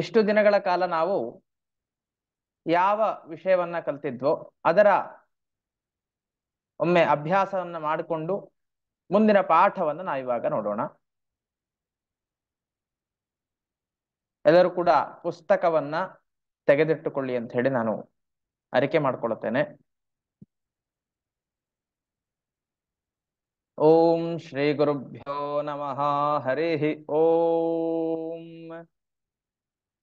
ಎಷ್ಟು ದಿನಗಳ ಕಾಲ ನಾವು ಯಾವ ವಿಷಯವನ್ನ ಕಲ್ತಿದ್ವೋ ಅದರ ಒಮ್ಮೆ ಅಭ್ಯಾಸವನ್ನ ಮಾಡಿಕೊಂಡು ಮುಂದಿನ ಪಾಠವನ್ನು ನಾವು ಇವಾಗ ನೋಡೋಣ ಎಲ್ಲರೂ ಕೂಡ ಪುಸ್ತಕವನ್ನ ತೆಗೆದಿಟ್ಟುಕೊಳ್ಳಿ ಅಂತ ಹೇಳಿ ನಾನು ಅರಿಕೆ ಮಾಡ್ಕೊಳ್ಳುತ್ತೇನೆ ಓಂ ಶ್ರೀ ಗುರುಭ್ಯೋ ನಮಃ ಹರಿ ಓಂ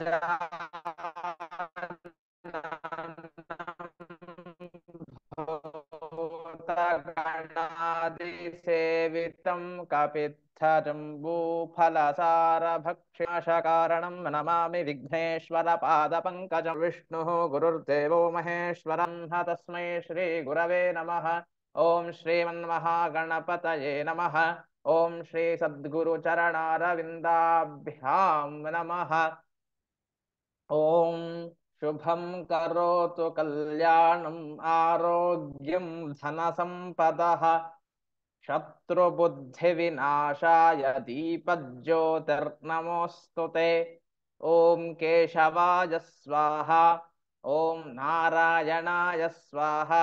सेवितं कपित्थजम्बूफलसारभक्षिणाशकारणं नमामि विघ्नेश्वरपादपङ्कजं विष्णुः गुरुर्देवो महेश्वरं ह तस्मै श्रीगुरवे नमः ॐ श्रीमन्महागणपतये नमः ॐ श्रीसद्गुरुचरणारविन्दाभ्यां नमः ॐ शुभं करोतु कल्याणम् आरोग्यं धनसम्पदः शत्रुबुद्धिविनाशाय दीपज्योतिर्नमोऽस्तु ते ॐ केशवाय स्वाहा ॐ नारायणाय स्वाहा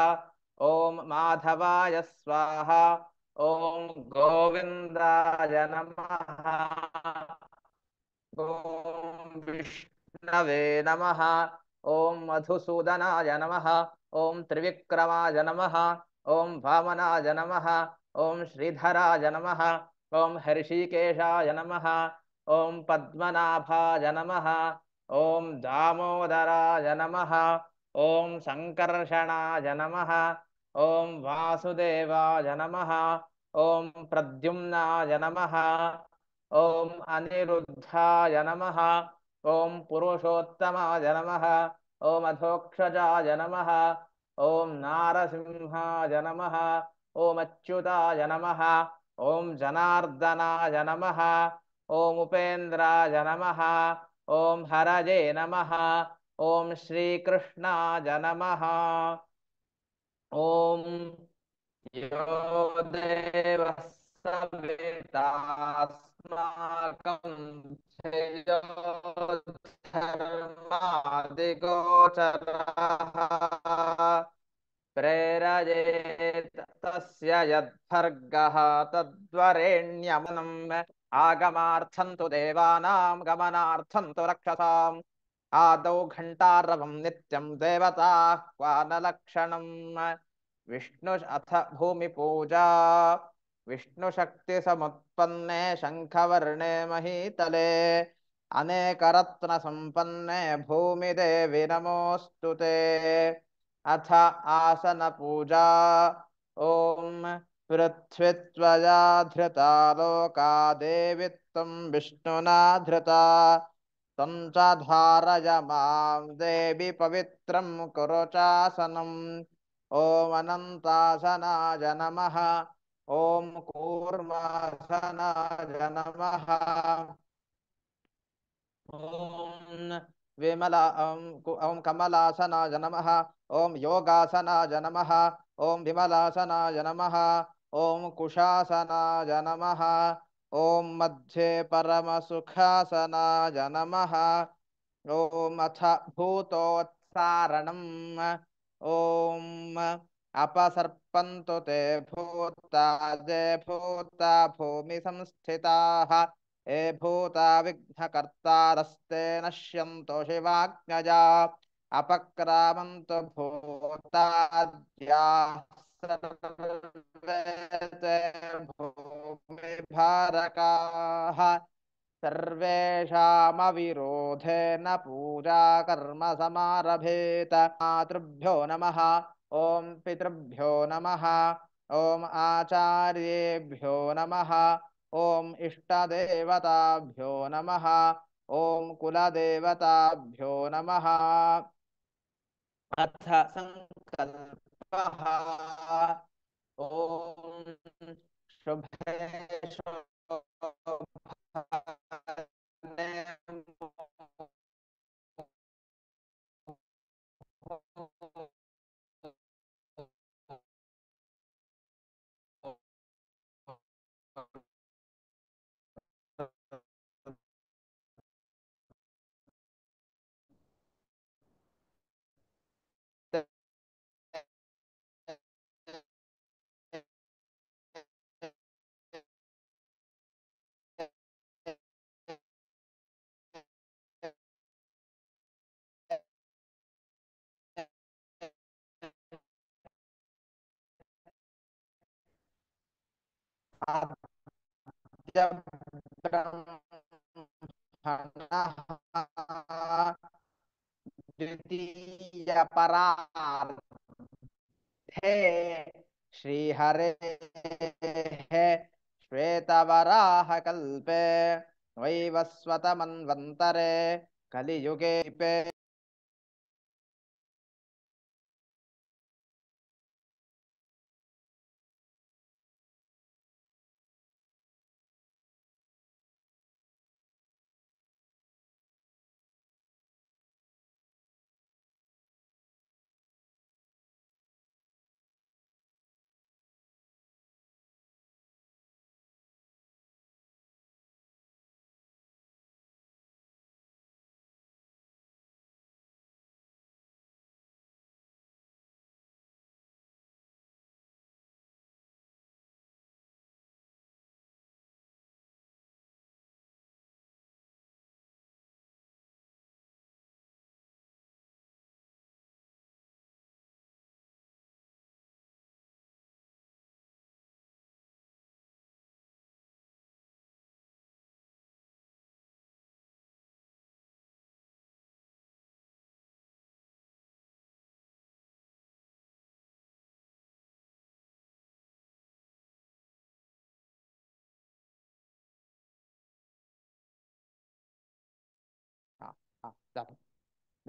ॐ माधवाय स्वाहा ॐ गोविन्दाय नमः विष्णु विष्णवे नमः ॐ मधुसूदनाय नमः ॐ त्रिविक्रमाय नमः ॐ वामनाय नमः ॐ श्रीधराय नमः ॐ हर्षिकेशाय नमः ॐ पद्मनाभाय नमः ॐ दामोदराय नमः ॐ संकर्षणाय नमः ॐ वासुदेवाय नमः ॐ प्रद्युम्नाय नमः ॐ अनिरुद्धाय नमः ॐ पुरुषोत्तमाय ओम ॐ अधोक्षजाय ओम ॐ नारसिंहाय नमः ओम अच्युताय नमः ओम जनार्दनाय नमः ओम उपेन्द्राय नमः ओम हरजे नम ओम श्रीकृष्णाय नमः ॐ यो देवः शरीरधर्मादिगोचरः प्रेरयेत् तस्य यद्भर्गः तद्वरेण्यमनम् आगमार्थं तु देवानां गमनार्थं तु रक्षसाम् आदौ घण्टारवं नित्यं देवताः विष्णु अथ भूमिपूजा विष्णुशक्तिसमुत्पन्ने शङ्खवर्णे महीतले अनेकरत्नसम्पन्ने भूमिदेवि नमोऽस्तु ते अथ आसनपूजा ॐ पृथ्वीत्वया धृता लोका देवित्वं विष्णुना धृता त्वं च धारय मां देवि पवित्रं कुरु चासनम् ॐ अनन्तासनाय नमः ओम कूर्मासनाय नमः ओम विमला ओम कमलासनाय नमः ओम योगासनाय नमः ओम विमलासनाय नमः ओम कुशासनाय नमः ओम मध्ये परम परमसुखासनाय नमः ओम अथ भूतोत्सारणम् ओम अपसर्पन्तो ते भूता जे भूता भूमि संस्थिताः ए भूता विघ्नकर्तारस्ते नश्यन्तो शिवाज्ञजा अपक्रामन्तो भूताद्या सर्वे ते भूमिभारकाः सर्वेषामविरोधेन कर्म समारभेत मातृभ्यो नमः ॐ पितृभ्यो नमः ॐ आचार्येभ्यो नमः ॐ इष्टदेवताभ्यो नमः ॐ कुलदेवताभ्यो नमः अथ ॐ शुभे आप जब द्वितीय परार्थे श्रीहरे श्वेतवराह कल्पे वैवस्वतमन्वन्तरे कलियुगे पे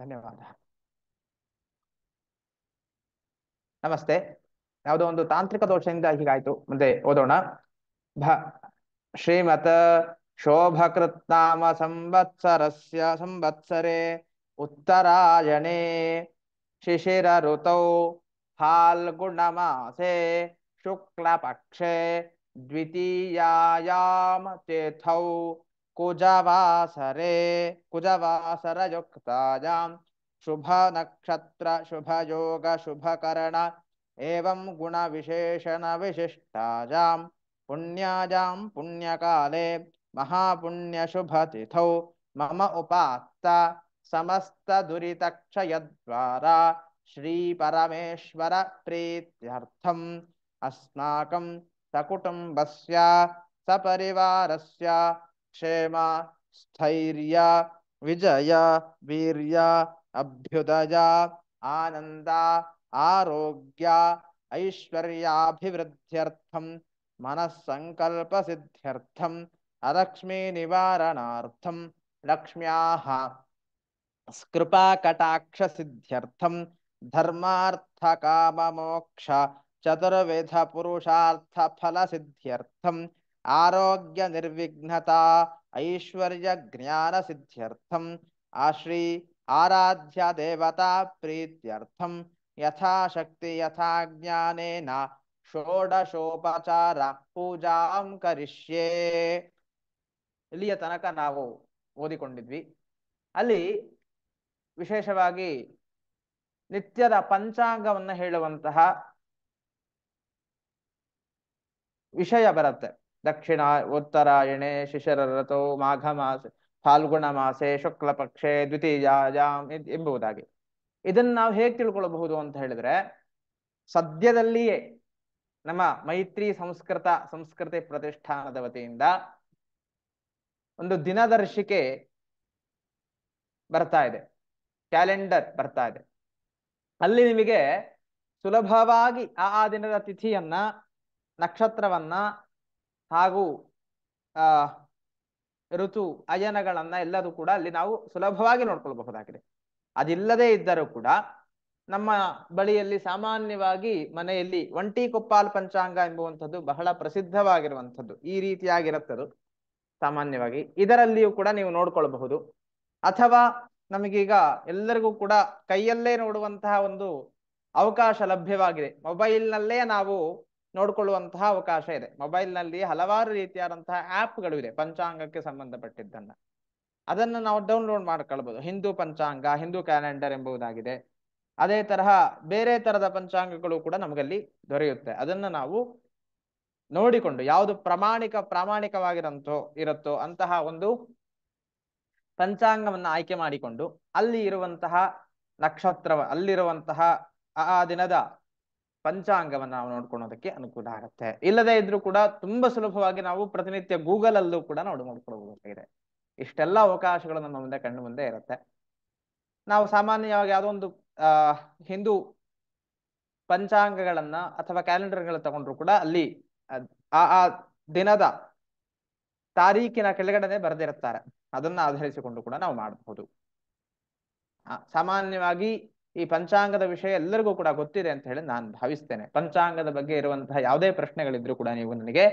ಧನ್ಯವಾದ ನಮಸ್ತೆ ಯಾವುದೋ ಒಂದು ತಾಂತ್ರಿಕ ದೋಷದಿಂದ ಹೀಗಾಯ್ತು ಮುಂದೆ ಓದೋಣ ಭ ಶ್ರೀಮತ ಶೋಭಕೃತ್ ಸಂವತ್ಸರಸ್ಯ ಸಂವತ್ಸರೆ ಉತ್ತರಾಯಣೆ ಶಿಶಿರ ಋತೌ फाल्गुणमासे ಶುಕ್ಲಪಕ್ಷೇ द्वितीयायां ತೀರ್ಥೌ कुजवासरे कुजवासरयुक्तायां एवं गुणविशेषणविशिष्टायां पुण्याजां पुण्यकाले महापुण्यशुभतिथौ मम उपात्त समस्तदुरितक्षयद्वारा श्रीपरमेश्वरप्रीत्यर्थम् अस्माकं सकुटुम्बस्य सपरिवारस्य क्षेम स्थैर्य विजय वीर्य अभ्युदय आनन्द आरोग्य ऐश्वर्याभिवृद्ध्यर्थं मनस्सङ्कल्पसिद्ध्यर्थम् अलक्ष्मीनिवारणार्थं लक्ष्म्याः कृपाकटाक्षसिद्ध्यर्थं धर्मार्थकाममोक्ष चतुर्विधपुरुषार्थफलसिद्ध्यर्थं ಆರೋಗ್ಯ ನಿರ್ವಿಘ್ನತಾ ಐಶ್ವರ್ಯ ಜ್ಞಾನ ಸಿದ್ಧ್ಯರ್ಥಂ ಆಶ್ರೀ ಆರಾಧ್ಯ ದೇವತಾ ಪ್ರೀತ್ಯರ್ಥಂ ಯಥಾಶಕ್ತಿ ಯಥಾ ಜ್ಞಾನೇನ ಷೋಡಶೋಪಚಾರ ಪೂಜಾಂ ಕರಿಷ್ಯೇ ಇಲ್ಲಿಯ ತನಕ ನಾವು ಓದಿಕೊಂಡಿದ್ವಿ ಅಲ್ಲಿ ವಿಶೇಷವಾಗಿ ನಿತ್ಯದ ಪಂಚಾಂಗವನ್ನು ಹೇಳುವಂತಹ ವಿಷಯ ಬರುತ್ತೆ ದಕ್ಷಿಣ ಉತ್ತರಾಯಣೆ ಶಿಶಿರರಥೋ ಮಾಘ ಮಾಸೆ ಫಾಲ್ಗುಣ ಮಾಸೆ ಶುಕ್ಲ ಪಕ್ಷೆ ಜಾಮ್ ಎಂಬುದಾಗಿ ಇದನ್ನು ನಾವು ಹೇಗೆ ತಿಳ್ಕೊಳ್ಬಹುದು ಅಂತ ಹೇಳಿದ್ರೆ ಸದ್ಯದಲ್ಲಿಯೇ ನಮ್ಮ ಮೈತ್ರಿ ಸಂಸ್ಕೃತ ಸಂಸ್ಕೃತಿ ಪ್ರತಿಷ್ಠಾನದ ವತಿಯಿಂದ ಒಂದು ದಿನದರ್ಶಿಕೆ ಬರ್ತಾ ಇದೆ ಕ್ಯಾಲೆಂಡರ್ ಬರ್ತಾ ಇದೆ ಅಲ್ಲಿ ನಿಮಗೆ ಸುಲಭವಾಗಿ ಆ ಆ ದಿನದ ತಿಥಿಯನ್ನ ನಕ್ಷತ್ರವನ್ನ ಹಾಗೂ ಋತು ಅಯನಗಳನ್ನ ಎಲ್ಲದೂ ಕೂಡ ಅಲ್ಲಿ ನಾವು ಸುಲಭವಾಗಿ ನೋಡ್ಕೊಳ್ಬಹುದಾಗಿದೆ ಅದಿಲ್ಲದೆ ಇದ್ದರೂ ಕೂಡ ನಮ್ಮ ಬಳಿಯಲ್ಲಿ ಸಾಮಾನ್ಯವಾಗಿ ಮನೆಯಲ್ಲಿ ಒಂಟಿ ಕೊಪ್ಪಾಲ್ ಪಂಚಾಂಗ ಎಂಬುವಂಥದ್ದು ಬಹಳ ಪ್ರಸಿದ್ಧವಾಗಿರುವಂಥದ್ದು ಈ ರೀತಿಯಾಗಿರುತ್ತದು ಸಾಮಾನ್ಯವಾಗಿ ಇದರಲ್ಲಿಯೂ ಕೂಡ ನೀವು ನೋಡ್ಕೊಳ್ಬಹುದು ಅಥವಾ ನಮಗೀಗ ಎಲ್ಲರಿಗೂ ಕೂಡ ಕೈಯಲ್ಲೇ ನೋಡುವಂತಹ ಒಂದು ಅವಕಾಶ ಲಭ್ಯವಾಗಿದೆ ಮೊಬೈಲ್ನಲ್ಲೇ ನಾವು ನೋಡಿಕೊಳ್ಳುವಂತಹ ಅವಕಾಶ ಇದೆ ಮೊಬೈಲ್ನಲ್ಲಿ ಹಲವಾರು ರೀತಿಯಾದಂತಹ ಆ್ಯಪ್ಗಳು ಇದೆ ಪಂಚಾಂಗಕ್ಕೆ ಸಂಬಂಧಪಟ್ಟಿದ್ದನ್ನ ಅದನ್ನು ನಾವು ಡೌನ್ಲೋಡ್ ಮಾಡ್ಕೊಳ್ಬಹುದು ಹಿಂದೂ ಪಂಚಾಂಗ ಹಿಂದೂ ಕ್ಯಾಲೆಂಡರ್ ಎಂಬುದಾಗಿದೆ ಅದೇ ತರಹ ಬೇರೆ ತರಹದ ಪಂಚಾಂಗಗಳು ಕೂಡ ನಮಗಲ್ಲಿ ದೊರೆಯುತ್ತೆ ಅದನ್ನ ನಾವು ನೋಡಿಕೊಂಡು ಯಾವುದು ಪ್ರಾಮಾಣಿಕ ಪ್ರಾಮಾಣಿಕವಾಗಿರಂತೋ ಇರುತ್ತೋ ಅಂತಹ ಒಂದು ಪಂಚಾಂಗವನ್ನು ಆಯ್ಕೆ ಮಾಡಿಕೊಂಡು ಅಲ್ಲಿ ಇರುವಂತಹ ನಕ್ಷತ್ರ ಅಲ್ಲಿರುವಂತಹ ಆ ದಿನದ ಪಂಚಾಂಗವನ್ನು ನಾವು ನೋಡ್ಕೊಳ್ಳೋದಕ್ಕೆ ಅನುಕೂಲ ಆಗುತ್ತೆ ಇಲ್ಲದೆ ಇದ್ರೂ ಕೂಡ ತುಂಬಾ ಸುಲಭವಾಗಿ ನಾವು ಪ್ರತಿನಿತ್ಯ ಗೂಗಲ್ ಅಲ್ಲೂ ಕೂಡ ನಾವು ನೋಡ್ಕೊಳ್ಬಹುದಾಗಿದೆ ಇಷ್ಟೆಲ್ಲ ಅವಕಾಶಗಳು ನಮ್ಮ ಮುಂದೆ ಕಣ್ಣು ಮುಂದೆ ಇರುತ್ತೆ ನಾವು ಸಾಮಾನ್ಯವಾಗಿ ಯಾವುದೋ ಒಂದು ಹಿಂದೂ ಪಂಚಾಂಗಗಳನ್ನ ಅಥವಾ ಕ್ಯಾಲೆಂಡರ್ಗಳನ್ನ ತಗೊಂಡ್ರು ಕೂಡ ಅಲ್ಲಿ ಆ ಆ ದಿನದ ತಾರೀಕಿನ ಕೆಳಗಡೆನೆ ಬರೆದಿರುತ್ತಾರೆ ಅದನ್ನ ಆಧರಿಸಿಕೊಂಡು ಕೂಡ ನಾವು ಮಾಡಬಹುದು ಸಾಮಾನ್ಯವಾಗಿ ಈ ಪಂಚಾಂಗದ ವಿಷಯ ಎಲ್ಲರಿಗೂ ಕೂಡ ಗೊತ್ತಿದೆ ಅಂತ ಹೇಳಿ ನಾನು ಭಾವಿಸ್ತೇನೆ ಪಂಚಾಂಗದ ಬಗ್ಗೆ ಇರುವಂತಹ ಯಾವುದೇ ಪ್ರಶ್ನೆಗಳಿದ್ರು ಕೂಡ ನೀವು ನನಗೆ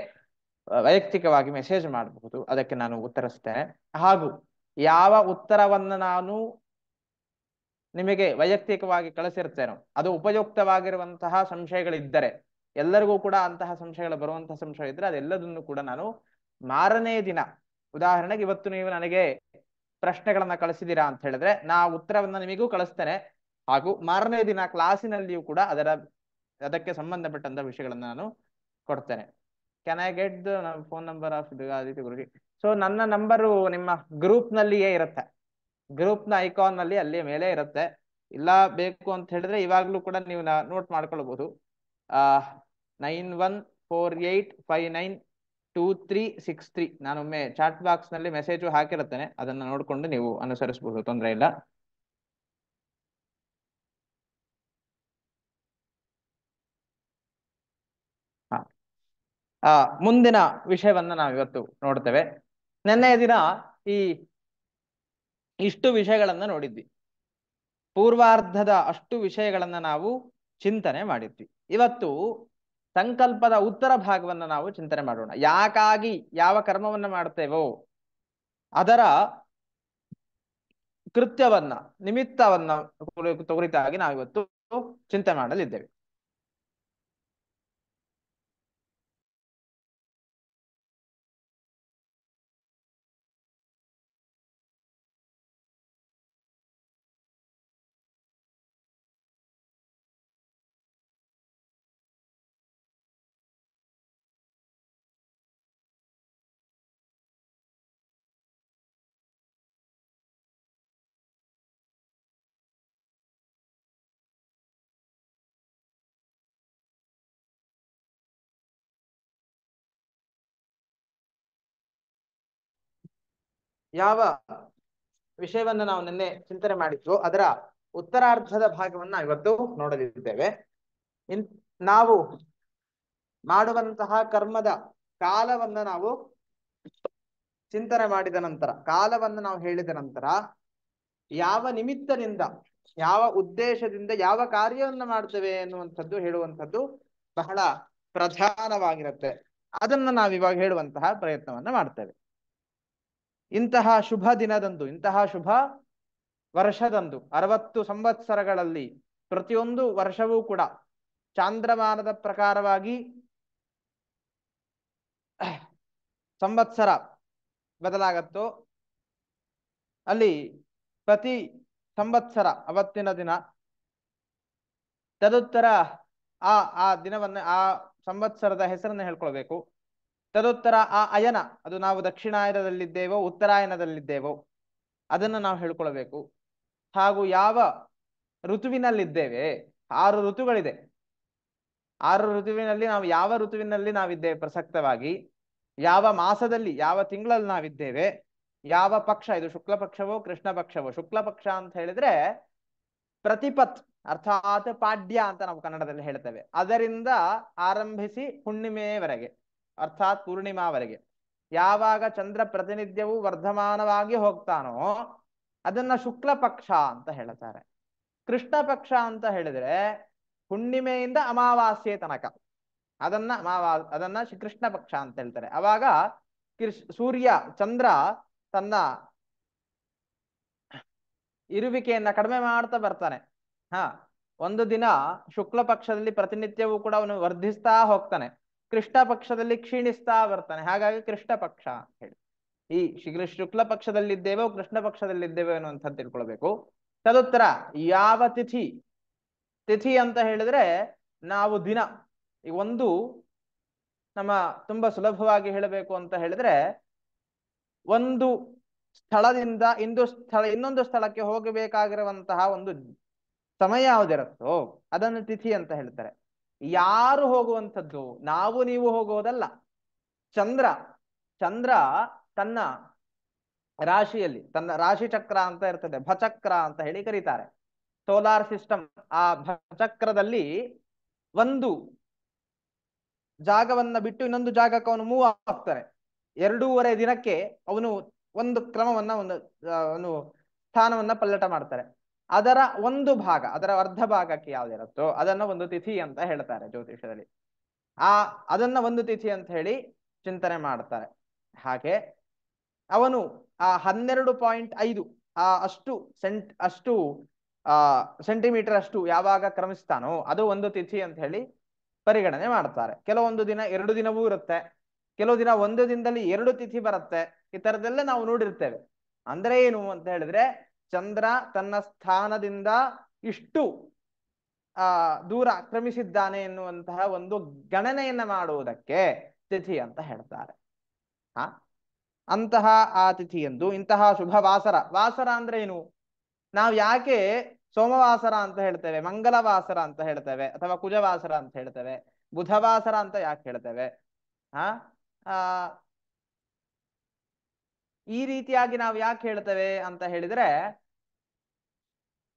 ವೈಯಕ್ತಿಕವಾಗಿ ಮೆಸೇಜ್ ಮಾಡಬಹುದು ಅದಕ್ಕೆ ನಾನು ಉತ್ತರಿಸ್ತೇನೆ ಹಾಗೂ ಯಾವ ಉತ್ತರವನ್ನು ನಾನು ನಿಮಗೆ ವೈಯಕ್ತಿಕವಾಗಿ ಕಳಿಸಿರ್ತೇನೋ ಅದು ಉಪಯುಕ್ತವಾಗಿರುವಂತಹ ಸಂಶಯಗಳಿದ್ದರೆ ಎಲ್ಲರಿಗೂ ಕೂಡ ಅಂತಹ ಸಂಶಯಗಳು ಬರುವಂತಹ ಸಂಶಯ ಇದ್ರೆ ಅದೆಲ್ಲದನ್ನು ಕೂಡ ನಾನು ಮಾರನೇ ದಿನ ಉದಾಹರಣೆಗೆ ಇವತ್ತು ನೀವು ನನಗೆ ಪ್ರಶ್ನೆಗಳನ್ನ ಕಳಿಸಿದೀರಾ ಅಂತ ಹೇಳಿದ್ರೆ ನಾ ಉತ್ತರವನ್ನ ನಿಮಗೂ ಕಳಿಸ್ತೇನೆ ಹಾಗೂ ಮಾರನೇ ದಿನ ಕ್ಲಾಸಿನಲ್ಲಿಯೂ ಕೂಡ ಅದರ ಅದಕ್ಕೆ ಸಂಬಂಧಪಟ್ಟಂತ ವಿಷಯಗಳನ್ನು ನಾನು ಕೊಡ್ತೇನೆ can I get the phone number of Aditya Guruji so ನನ್ನ ನಂಬರು ನಿಮ್ಮ ಗ್ರೂಪ್ ನಲ್ಲಿಯೇ ಇರುತ್ತೆ ಗ್ರೂಪ್ ನ ಐಕಾನ್ ನಲ್ಲಿ ಅಲ್ಲಿ ಮೇಲೆ ಇರುತ್ತೆ ಇಲ್ಲ ಬೇಕು ಅಂತ ಹೇಳಿದ್ರೆ ಇವಾಗ್ಲೂ ಕೂಡ ನೀವು ನೋಟ್ ಮಾಡ್ಕೊಳ್ಬಹುದು nine one four eight five nine two three six three ನಾನೊಮ್ಮೆ ಚಾಟ್ ಬಾಕ್ಸ್ ನಲ್ಲಿ ಮೆಸೇಜು ಹಾಕಿರುತ್ತೇನೆ ಅದನ್ನ ನೋಡಿಕೊಂಡು ನೀವು ಅನುಸರಿಸಬಹುದು ತೊಂದರೆ ಇಲ್ಲ ಆ ಮುಂದಿನ ವಿಷಯವನ್ನ ನಾವು ಇವತ್ತು ನೋಡ್ತೇವೆ ನಿನ್ನೆಯ ದಿನ ಈ ಇಷ್ಟು ವಿಷಯಗಳನ್ನ ನೋಡಿದ್ವಿ ಪೂರ್ವಾರ್ಧದ ಅಷ್ಟು ವಿಷಯಗಳನ್ನ ನಾವು ಚಿಂತನೆ ಮಾಡಿದ್ವಿ ಇವತ್ತು ಸಂಕಲ್ಪದ ಉತ್ತರ ಭಾಗವನ್ನ ನಾವು ಚಿಂತನೆ ಮಾಡೋಣ ಯಾಕಾಗಿ ಯಾವ ಕರ್ಮವನ್ನ ಮಾಡ್ತೇವೋ ಅದರ ಕೃತ್ಯವನ್ನ ನಿಮಿತ್ತವನ್ನ ಕುರಿತಾಗಿ ನಾವಿವತ್ತು ಚಿಂತೆ ಮಾಡಲಿದ್ದೇವೆ ಯಾವ ವಿಷಯವನ್ನ ನಾವು ನಿನ್ನೆ ಚಿಂತನೆ ಮಾಡಿದ್ವು ಅದರ ಉತ್ತರಾರ್ಧದ ಭಾಗವನ್ನ ಇವತ್ತು ನೋಡಲಿದ್ದೇವೆ ಇನ್ ನಾವು ಮಾಡುವಂತಹ ಕರ್ಮದ ಕಾಲವನ್ನ ನಾವು ಚಿಂತನೆ ಮಾಡಿದ ನಂತರ ಕಾಲವನ್ನು ನಾವು ಹೇಳಿದ ನಂತರ ಯಾವ ನಿಮಿತ್ತದಿಂದ ಯಾವ ಉದ್ದೇಶದಿಂದ ಯಾವ ಕಾರ್ಯವನ್ನು ಮಾಡ್ತೇವೆ ಎನ್ನುವಂಥದ್ದು ಹೇಳುವಂಥದ್ದು ಬಹಳ ಪ್ರಧಾನವಾಗಿರುತ್ತೆ ಅದನ್ನ ನಾವಿವಾಗ ಹೇಳುವಂತಹ ಪ್ರಯತ್ನವನ್ನ ಮಾಡ್ತೇವೆ ಇಂತಹ ಶುಭ ದಿನದಂದು ಇಂತಹ ಶುಭ ವರ್ಷದಂದು ಅರವತ್ತು ಸಂವತ್ಸರಗಳಲ್ಲಿ ಪ್ರತಿಯೊಂದು ವರ್ಷವೂ ಕೂಡ ಚಾಂದ್ರಮಾನದ ಪ್ರಕಾರವಾಗಿ ಸಂವತ್ಸರ ಬದಲಾಗತ್ತೋ ಅಲ್ಲಿ ಪ್ರತಿ ಸಂವತ್ಸರ ಅವತ್ತಿನ ದಿನ ತದುತ್ತರ ಆ ಆ ದಿನವನ್ನು ಆ ಸಂವತ್ಸರದ ಹೆಸರನ್ನು ಹೇಳ್ಕೊಳ್ಬೇಕು ತದೋತ್ತರ ಆ ಅಯನ ಅದು ನಾವು ದಕ್ಷಿಣಾಯನದಲ್ಲಿದ್ದೇವೋ ಉತ್ತರಾಯಣದಲ್ಲಿದ್ದೇವೋ ಅದನ್ನು ನಾವು ಹೇಳ್ಕೊಳ್ಬೇಕು ಹಾಗೂ ಯಾವ ಋತುವಿನಲ್ಲಿದ್ದೇವೆ ಆರು ಋತುಗಳಿದೆ ಆರು ಋತುವಿನಲ್ಲಿ ನಾವು ಯಾವ ಋತುವಿನಲ್ಲಿ ನಾವಿದ್ದೇವೆ ಪ್ರಸಕ್ತವಾಗಿ ಯಾವ ಮಾಸದಲ್ಲಿ ಯಾವ ತಿಂಗಳಲ್ಲಿ ನಾವಿದ್ದೇವೆ ಯಾವ ಪಕ್ಷ ಇದು ಶುಕ್ಲ ಪಕ್ಷವೋ ಕೃಷ್ಣ ಪಕ್ಷವೋ ಶುಕ್ಲ ಪಕ್ಷ ಅಂತ ಹೇಳಿದ್ರೆ ಪ್ರತಿಪತ್ ಅರ್ಥಾತ್ ಪಾಡ್ಯ ಅಂತ ನಾವು ಕನ್ನಡದಲ್ಲಿ ಹೇಳ್ತೇವೆ ಅದರಿಂದ ಆರಂಭಿಸಿ ಹುಣ್ಣಿಮೆಯವರೆಗೆ ಅರ್ಥಾತ್ ಪೂರ್ಣಿಮಾವರೆಗೆ ಯಾವಾಗ ಚಂದ್ರ ಪ್ರತಿನಿಧ್ಯವು ವರ್ಧಮಾನವಾಗಿ ಹೋಗ್ತಾನೋ ಅದನ್ನ ಶುಕ್ಲ ಪಕ್ಷ ಅಂತ ಹೇಳ್ತಾರೆ ಕೃಷ್ಣ ಪಕ್ಷ ಅಂತ ಹೇಳಿದ್ರೆ ಹುಣ್ಣಿಮೆಯಿಂದ ಅಮಾವಾಸ್ಯೆ ತನಕ ಅದನ್ನ ಅಮಾವಾ ಅದನ್ನ ಕೃಷ್ಣ ಪಕ್ಷ ಅಂತ ಹೇಳ್ತಾರೆ ಅವಾಗ ಸೂರ್ಯ ಚಂದ್ರ ತನ್ನ ಇರುವಿಕೆಯನ್ನ ಕಡಿಮೆ ಮಾಡ್ತಾ ಬರ್ತಾನೆ ಹ ಒಂದು ದಿನ ಶುಕ್ಲ ಪಕ್ಷದಲ್ಲಿ ಪ್ರತಿನಿತ್ಯವೂ ಕೂಡ ಅವನು ವರ್ಧಿಸ್ತಾ ಹೋಗ್ತಾನೆ ಕೃಷ್ಣ ಪಕ್ಷದಲ್ಲಿ ಕ್ಷೀಣಿಸ್ತಾ ಬರ್ತಾನೆ ಹಾಗಾಗಿ ಕೃಷ್ಣ ಪಕ್ಷ ಅಂತ ಹೇಳಿ ಈ ಶ್ರೀ ಶುಕ್ಲ ಪಕ್ಷದಲ್ಲಿದ್ದೇವೋ ಕೃಷ್ಣ ಪಕ್ಷದಲ್ಲಿದ್ದೇವೋ ಅನ್ನುವಂಥ ತಿಳ್ಕೊಳ್ಬೇಕು ತದುತ್ತರ ಯಾವ ತಿಥಿ ತಿಥಿ ಅಂತ ಹೇಳಿದ್ರೆ ನಾವು ದಿನ ಈ ಒಂದು ನಮ್ಮ ತುಂಬಾ ಸುಲಭವಾಗಿ ಹೇಳಬೇಕು ಅಂತ ಹೇಳಿದ್ರೆ ಒಂದು ಸ್ಥಳದಿಂದ ಇಂದು ಸ್ಥಳ ಇನ್ನೊಂದು ಸ್ಥಳಕ್ಕೆ ಹೋಗಬೇಕಾಗಿರುವಂತಹ ಒಂದು ಸಮಯ ಯಾವುದಿರುತ್ತೋ ಅದನ್ನು ತಿಥಿ ಅಂತ ಹೇಳ್ತಾರೆ ಯಾರು ಹೋಗುವಂಥದ್ದು ನಾವು ನೀವು ಹೋಗುವುದಲ್ಲ ಚಂದ್ರ ಚಂದ್ರ ತನ್ನ ರಾಶಿಯಲ್ಲಿ ತನ್ನ ರಾಶಿ ಚಕ್ರ ಅಂತ ಇರ್ತದೆ ಭಚಕ್ರ ಅಂತ ಹೇಳಿ ಕರೀತಾರೆ ಸೋಲಾರ್ ಸಿಸ್ಟಮ್ ಆ ಭಚಕ್ರದಲ್ಲಿ ಒಂದು ಜಾಗವನ್ನ ಬಿಟ್ಟು ಇನ್ನೊಂದು ಜಾಗಕ್ಕೆ ಅವನು ಮೂವ್ ಆಗ್ತಾನೆ ಎರಡೂವರೆ ದಿನಕ್ಕೆ ಅವನು ಒಂದು ಕ್ರಮವನ್ನ ಒಂದು ಸ್ಥಾನವನ್ನ ಪಲ್ಲಟ ಮಾಡ್ತಾರೆ ಅದರ ಒಂದು ಭಾಗ ಅದರ ಅರ್ಧ ಭಾಗಕ್ಕೆ ಯಾವ್ದಿರುತ್ತೋ ಅದನ್ನ ಒಂದು ತಿಥಿ ಅಂತ ಹೇಳ್ತಾರೆ ಜ್ಯೋತಿಷದಲ್ಲಿ ಆ ಅದನ್ನ ಒಂದು ತಿಥಿ ಅಂತ ಹೇಳಿ ಚಿಂತನೆ ಮಾಡ್ತಾರೆ ಹಾಗೆ ಅವನು ಆ ಹನ್ನೆರಡು ಪಾಯಿಂಟ್ ಐದು ಆ ಅಷ್ಟು ಸೆಂಟ್ ಅಷ್ಟು ಆ ಸೆಂಟಿಮೀಟರ್ ಅಷ್ಟು ಯಾವಾಗ ಕ್ರಮಿಸ್ತಾನೋ ಅದು ಒಂದು ತಿಥಿ ಅಂತ ಹೇಳಿ ಪರಿಗಣನೆ ಮಾಡ್ತಾರೆ ಕೆಲವೊಂದು ದಿನ ಎರಡು ದಿನವೂ ಇರುತ್ತೆ ಕೆಲವು ದಿನ ಒಂದು ದಿನದಲ್ಲಿ ಎರಡು ತಿಥಿ ಬರುತ್ತೆ ಈ ತರದಲ್ಲೇ ನಾವು ನೋಡಿರ್ತೇವೆ ಅಂದ್ರೆ ಏನು ಅಂತ ಹೇಳಿದ್ರೆ ಚಂದ್ರ ತನ್ನ ಸ್ಥಾನದಿಂದ ಇಷ್ಟು ಆ ದೂರ ಆಕ್ರಮಿಸಿದ್ದಾನೆ ಎನ್ನುವಂತಹ ಒಂದು ಗಣನೆಯನ್ನ ಮಾಡುವುದಕ್ಕೆ ತಿಥಿ ಅಂತ ಹೇಳ್ತಾರೆ ಹ ಅಂತಹ ಆ ತಿಥಿಯಂದು ಇಂತಹ ಶುಭ ವಾಸರ ವಾಸರ ಅಂದ್ರೆ ಏನು ನಾವು ಯಾಕೆ ಸೋಮವಾಸರ ಅಂತ ಹೇಳ್ತೇವೆ ಮಂಗಲವಾಸರ ಅಂತ ಹೇಳ್ತೇವೆ ಅಥವಾ ಕುಜವಾಸರ ಅಂತ ಹೇಳ್ತೇವೆ ಬುಧವಾಸರ ಅಂತ ಯಾಕೆ ಹೇಳ್ತೇವೆ ಆ ಈ ರೀತಿಯಾಗಿ ನಾವು ಯಾಕೆ ಹೇಳ್ತೇವೆ ಅಂತ ಹೇಳಿದ್ರೆ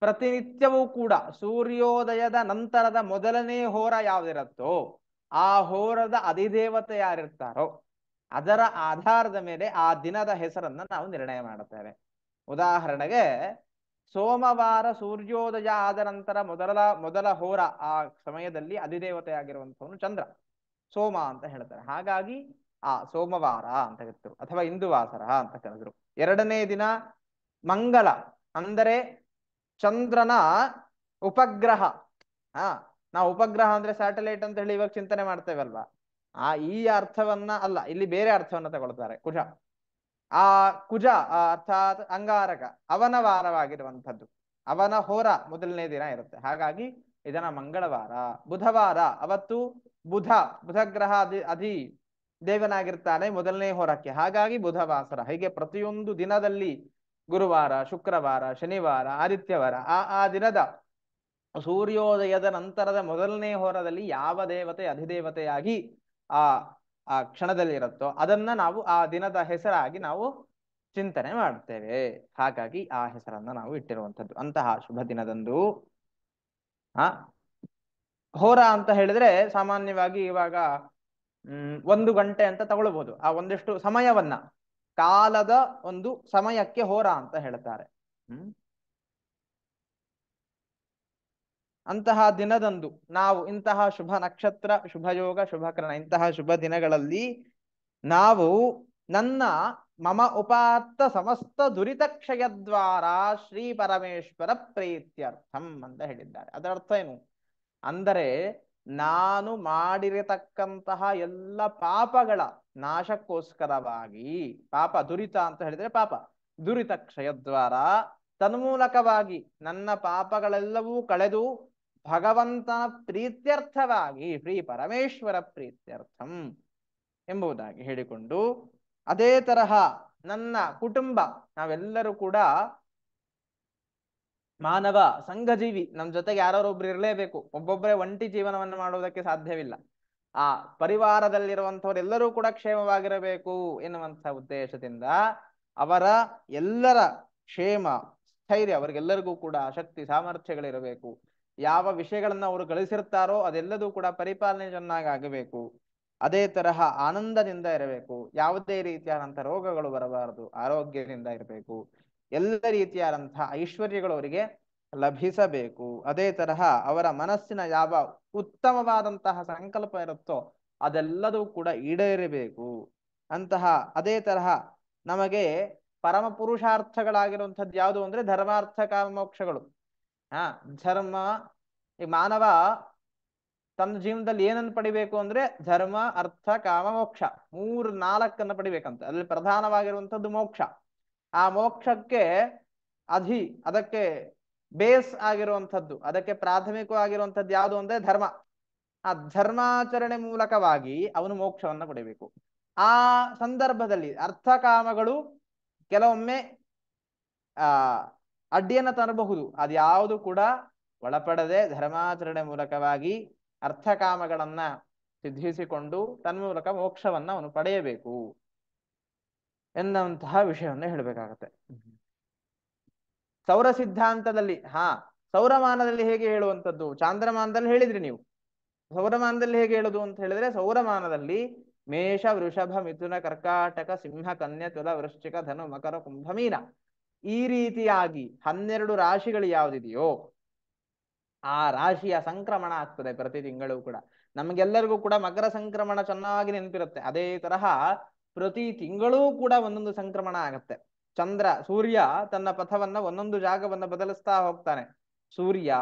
ಪ್ರತಿನಿತ್ಯವೂ ಕೂಡ ಸೂರ್ಯೋದಯದ ನಂತರದ ಮೊದಲನೇ ಹೋರ ಯಾವ್ದಿರುತ್ತೋ ಆ ಹೋರದ ಅಧಿದೇವತೆ ಯಾರಿರ್ತಾರೋ ಅದರ ಆಧಾರದ ಮೇಲೆ ಆ ದಿನದ ಹೆಸರನ್ನ ನಾವು ನಿರ್ಣಯ ಮಾಡುತ್ತೇವೆ ಉದಾಹರಣೆಗೆ ಸೋಮವಾರ ಸೂರ್ಯೋದಯ ಆದ ನಂತರ ಮೊದಲ ಮೊದಲ ಹೋರ ಆ ಸಮಯದಲ್ಲಿ ಅಧಿದೇವತೆ ಆಗಿರುವಂತವನು ಚಂದ್ರ ಸೋಮ ಅಂತ ಹೇಳ್ತಾರೆ ಹಾಗಾಗಿ ಆ ಸೋಮವಾರ ಅಂತ ಕರೀತರು ಅಥವಾ ಹಿಂದುವಾಸರ ಅಂತ ಕರೆದ್ರು ಎರಡನೇ ದಿನ ಮಂಗಲ ಅಂದರೆ ಚಂದ್ರನ ಉಪಗ್ರಹ ಆ ನಾವು ಉಪಗ್ರಹ ಅಂದ್ರೆ ಸ್ಯಾಟಲೈಟ್ ಅಂತ ಹೇಳಿ ಇವಾಗ ಚಿಂತನೆ ಮಾಡ್ತೇವಲ್ವಾ ಆ ಈ ಅರ್ಥವನ್ನ ಅಲ್ಲ ಇಲ್ಲಿ ಬೇರೆ ಅರ್ಥವನ್ನ ತಗೊಳ್ತಾರೆ ಕುಜ ಆ ಕುಜ ಅರ್ಥಾತ್ ಅಂಗಾರಕ ಅವನ ವಾರವಾಗಿರುವಂಥದ್ದು ಅವನ ಹೋರ ಮೊದಲನೇ ದಿನ ಇರುತ್ತೆ ಹಾಗಾಗಿ ಇದನ್ನ ಮಂಗಳವಾರ ಬುಧವಾರ ಅವತ್ತು ಬುಧ ಬುಧ ಗ್ರಹ ಅಧಿ ಅಧಿ ದೇವನಾಗಿರ್ತಾನೆ ಮೊದಲನೇ ಹೊರಕ್ಕೆ ಹಾಗಾಗಿ ಬುಧವಾಸರ ಹೀಗೆ ಪ್ರತಿಯೊಂದು ದಿನದಲ್ಲಿ ಗುರುವಾರ ಶುಕ್ರವಾರ ಶನಿವಾರ ಆದಿತ್ಯವಾರ ಆ ಆ ದಿನದ ಸೂರ್ಯೋದಯದ ನಂತರದ ಮೊದಲನೇ ಹೊರದಲ್ಲಿ ಯಾವ ದೇವತೆ ಅಧಿದೇವತೆಯಾಗಿ ಆ ಆ ಕ್ಷಣದಲ್ಲಿ ಇರುತ್ತೋ ಅದನ್ನ ನಾವು ಆ ದಿನದ ಹೆಸರಾಗಿ ನಾವು ಚಿಂತನೆ ಮಾಡ್ತೇವೆ ಹಾಗಾಗಿ ಆ ಹೆಸರನ್ನ ನಾವು ಇಟ್ಟಿರುವಂಥದ್ದು ಅಂತಹ ಶುಭ ದಿನದಂದು ಆ ಹೋರ ಅಂತ ಹೇಳಿದ್ರೆ ಸಾಮಾನ್ಯವಾಗಿ ಇವಾಗ ಹ್ಮ್ ಒಂದು ಗಂಟೆ ಅಂತ ತಗೊಳ್ಬಹುದು ಆ ಒಂದಿಷ್ಟು ಸಮಯವನ್ನ ಕಾಲದ ಒಂದು ಸಮಯಕ್ಕೆ ಹೋರ ಅಂತ ಹೇಳ್ತಾರೆ ಹ್ಮ್ ಅಂತಹ ದಿನದಂದು ನಾವು ಇಂತಹ ಶುಭ ನಕ್ಷತ್ರ ಶುಭ ಯೋಗ ಶುಭಕರಣ ಇಂತಹ ಶುಭ ದಿನಗಳಲ್ಲಿ ನಾವು ನನ್ನ ಮಮ ಉಪಾತ್ತ ಸಮಸ್ತ ದುರಿತ ಕ್ಷಯದ್ವಾರ ಶ್ರೀ ಪರಮೇಶ್ವರ ಪ್ರೀತ್ಯರ್ಥಂ ಅಂತ ಹೇಳಿದ್ದಾರೆ ಅದರ ಅರ್ಥ ಏನು ಅಂದರೆ ನಾನು ಮಾಡಿರತಕ್ಕಂತಹ ಎಲ್ಲ ಪಾಪಗಳ ನಾಶಕ್ಕೋಸ್ಕರವಾಗಿ ಪಾಪ ದುರಿತ ಅಂತ ಹೇಳಿದ್ರೆ ಪಾಪ ದುರಿತ ಕ್ಷಯದ್ವಾರ ತನ್ಮೂಲಕವಾಗಿ ನನ್ನ ಪಾಪಗಳೆಲ್ಲವೂ ಕಳೆದು ಭಗವಂತನ ಪ್ರೀತ್ಯರ್ಥವಾಗಿ ಶ್ರೀ ಪರಮೇಶ್ವರ ಪ್ರೀತ್ಯರ್ಥಂ ಎಂಬುದಾಗಿ ಹೇಳಿಕೊಂಡು ಅದೇ ತರಹ ನನ್ನ ಕುಟುಂಬ ನಾವೆಲ್ಲರೂ ಕೂಡ ಮಾನವ ಸಂಘಜೀವಿ ನಮ್ ಜೊತೆಗೆ ಯಾರೊಬ್ರು ಇರಲೇಬೇಕು ಒಬ್ಬೊಬ್ಬರೇ ಒಂಟಿ ಜೀವನವನ್ನು ಮಾಡುವುದಕ್ಕೆ ಸಾಧ್ಯವಿಲ್ಲ ಆ ಪರಿವಾರದಲ್ಲಿರುವಂತವರೆಲ್ಲರೂ ಕೂಡ ಕ್ಷೇಮವಾಗಿರಬೇಕು ಎನ್ನುವಂತ ಉದ್ದೇಶದಿಂದ ಅವರ ಎಲ್ಲರ ಕ್ಷೇಮ ಸ್ಥೈರ್ಯ ಅವರಿಗೆಲ್ಲರಿಗೂ ಕೂಡ ಶಕ್ತಿ ಸಾಮರ್ಥ್ಯಗಳಿರಬೇಕು ಯಾವ ವಿಷಯಗಳನ್ನ ಅವರು ಗಳಿಸಿರ್ತಾರೋ ಅದೆಲ್ಲದೂ ಕೂಡ ಪರಿಪಾಲನೆ ಆಗಬೇಕು ಅದೇ ತರಹ ಆನಂದದಿಂದ ಇರಬೇಕು ಯಾವುದೇ ರೀತಿಯಾದಂತಹ ರೋಗಗಳು ಬರಬಾರದು ಆರೋಗ್ಯದಿಂದ ಇರಬೇಕು ಎಲ್ಲ ರೀತಿಯಾದಂತಹ ಐಶ್ವರ್ಯಗಳು ಅವರಿಗೆ ಲಭಿಸಬೇಕು ಅದೇ ತರಹ ಅವರ ಮನಸ್ಸಿನ ಯಾವ ಉತ್ತಮವಾದಂತಹ ಸಂಕಲ್ಪ ಇರುತ್ತೋ ಅದೆಲ್ಲದೂ ಕೂಡ ಈಡೇರಬೇಕು ಅಂತಹ ಅದೇ ತರಹ ನಮಗೆ ಪರಮ ಪುರುಷಾರ್ಥಗಳಾಗಿರುವಂಥದ್ದು ಯಾವುದು ಅಂದ್ರೆ ಧರ್ಮಾರ್ಥ ಕಾಮೋಕ್ಷಗಳು ಹಾ ಧರ್ಮ ಈ ಮಾನವ ತನ್ನ ಜೀವನದಲ್ಲಿ ಏನನ್ನು ಪಡಿಬೇಕು ಅಂದ್ರೆ ಧರ್ಮ ಅರ್ಥ ಕಾಮ ಮೋಕ್ಷ ಮೂರು ನಾಲ್ಕನ್ನು ಪಡಿಬೇಕಂತ ಅದ್ರಲ್ಲಿ ಪ್ರಧಾನವಾಗಿರುವಂಥದ್ದು ಮೋಕ್ಷ ಆ ಮೋಕ್ಷಕ್ಕೆ ಅಧಿ ಅದಕ್ಕೆ ಬೇಸ್ ಆಗಿರುವಂಥದ್ದು ಅದಕ್ಕೆ ಪ್ರಾಥಮಿಕವಾಗಿರುವಂಥದ್ದು ಯಾವುದು ಅಂದ್ರೆ ಧರ್ಮ ಆ ಧರ್ಮಾಚರಣೆ ಮೂಲಕವಾಗಿ ಅವನು ಮೋಕ್ಷವನ್ನು ಪಡಿಬೇಕು ಆ ಸಂದರ್ಭದಲ್ಲಿ ಅರ್ಥಕಾಮಗಳು ಕೆಲವೊಮ್ಮೆ ಆ ಅಡ್ಡಿಯನ್ನು ತರಬಹುದು ಅದ್ಯಾವುದು ಕೂಡ ಒಳಪಡದೆ ಧರ್ಮಾಚರಣೆ ಮೂಲಕವಾಗಿ ಕಾಮಗಳನ್ನ ಸಿದ್ಧಿಸಿಕೊಂಡು ತನ್ಮೂಲಕ ಮೋಕ್ಷವನ್ನ ಅವನು ಪಡೆಯಬೇಕು ಎನ್ನುವಂತಹ ವಿಷಯವನ್ನು ಹೇಳಬೇಕಾಗತ್ತೆ ಸೌರ ಸಿದ್ಧಾಂತದಲ್ಲಿ ಹಾ ಸೌರಮಾನದಲ್ಲಿ ಹೇಗೆ ಹೇಳುವಂಥದ್ದು ಚಾಂದ್ರಮಾನದಲ್ಲಿ ಹೇಳಿದ್ರಿ ನೀವು ಸೌರಮಾನದಲ್ಲಿ ಹೇಗೆ ಹೇಳುದು ಅಂತ ಹೇಳಿದ್ರೆ ಸೌರಮಾನದಲ್ಲಿ ಮೇಷ ವೃಷಭ ಮಿಥುನ ಕರ್ಕಾಟಕ ಸಿಂಹ ಕನ್ಯಾ ತುಲ ವೃಶ್ಚಿಕ ಧನು ಮಕರ ಕುಂಭ ಮೀನ ಈ ರೀತಿಯಾಗಿ ಹನ್ನೆರಡು ರಾಶಿಗಳು ಯಾವ್ದಿದೆಯೋ ಆ ರಾಶಿಯ ಸಂಕ್ರಮಣ ಆಗ್ತದೆ ಪ್ರತಿ ತಿಂಗಳು ಕೂಡ ನಮ್ಗೆಲ್ಲರಿಗೂ ಕೂಡ ಮಕರ ಸಂಕ್ರಮಣ ಚೆನ್ನಾಗಿ ನೆನಪಿರುತ್ತೆ ಅದೇ ತರಹ ಪ್ರತಿ ತಿಂಗಳೂ ಕೂಡ ಒಂದೊಂದು ಸಂಕ್ರಮಣ ಆಗತ್ತೆ ಚಂದ್ರ ಸೂರ್ಯ ತನ್ನ ಪಥವನ್ನ ಒಂದೊಂದು ಜಾಗವನ್ನ ಬದಲಿಸ್ತಾ ಹೋಗ್ತಾನೆ ಸೂರ್ಯ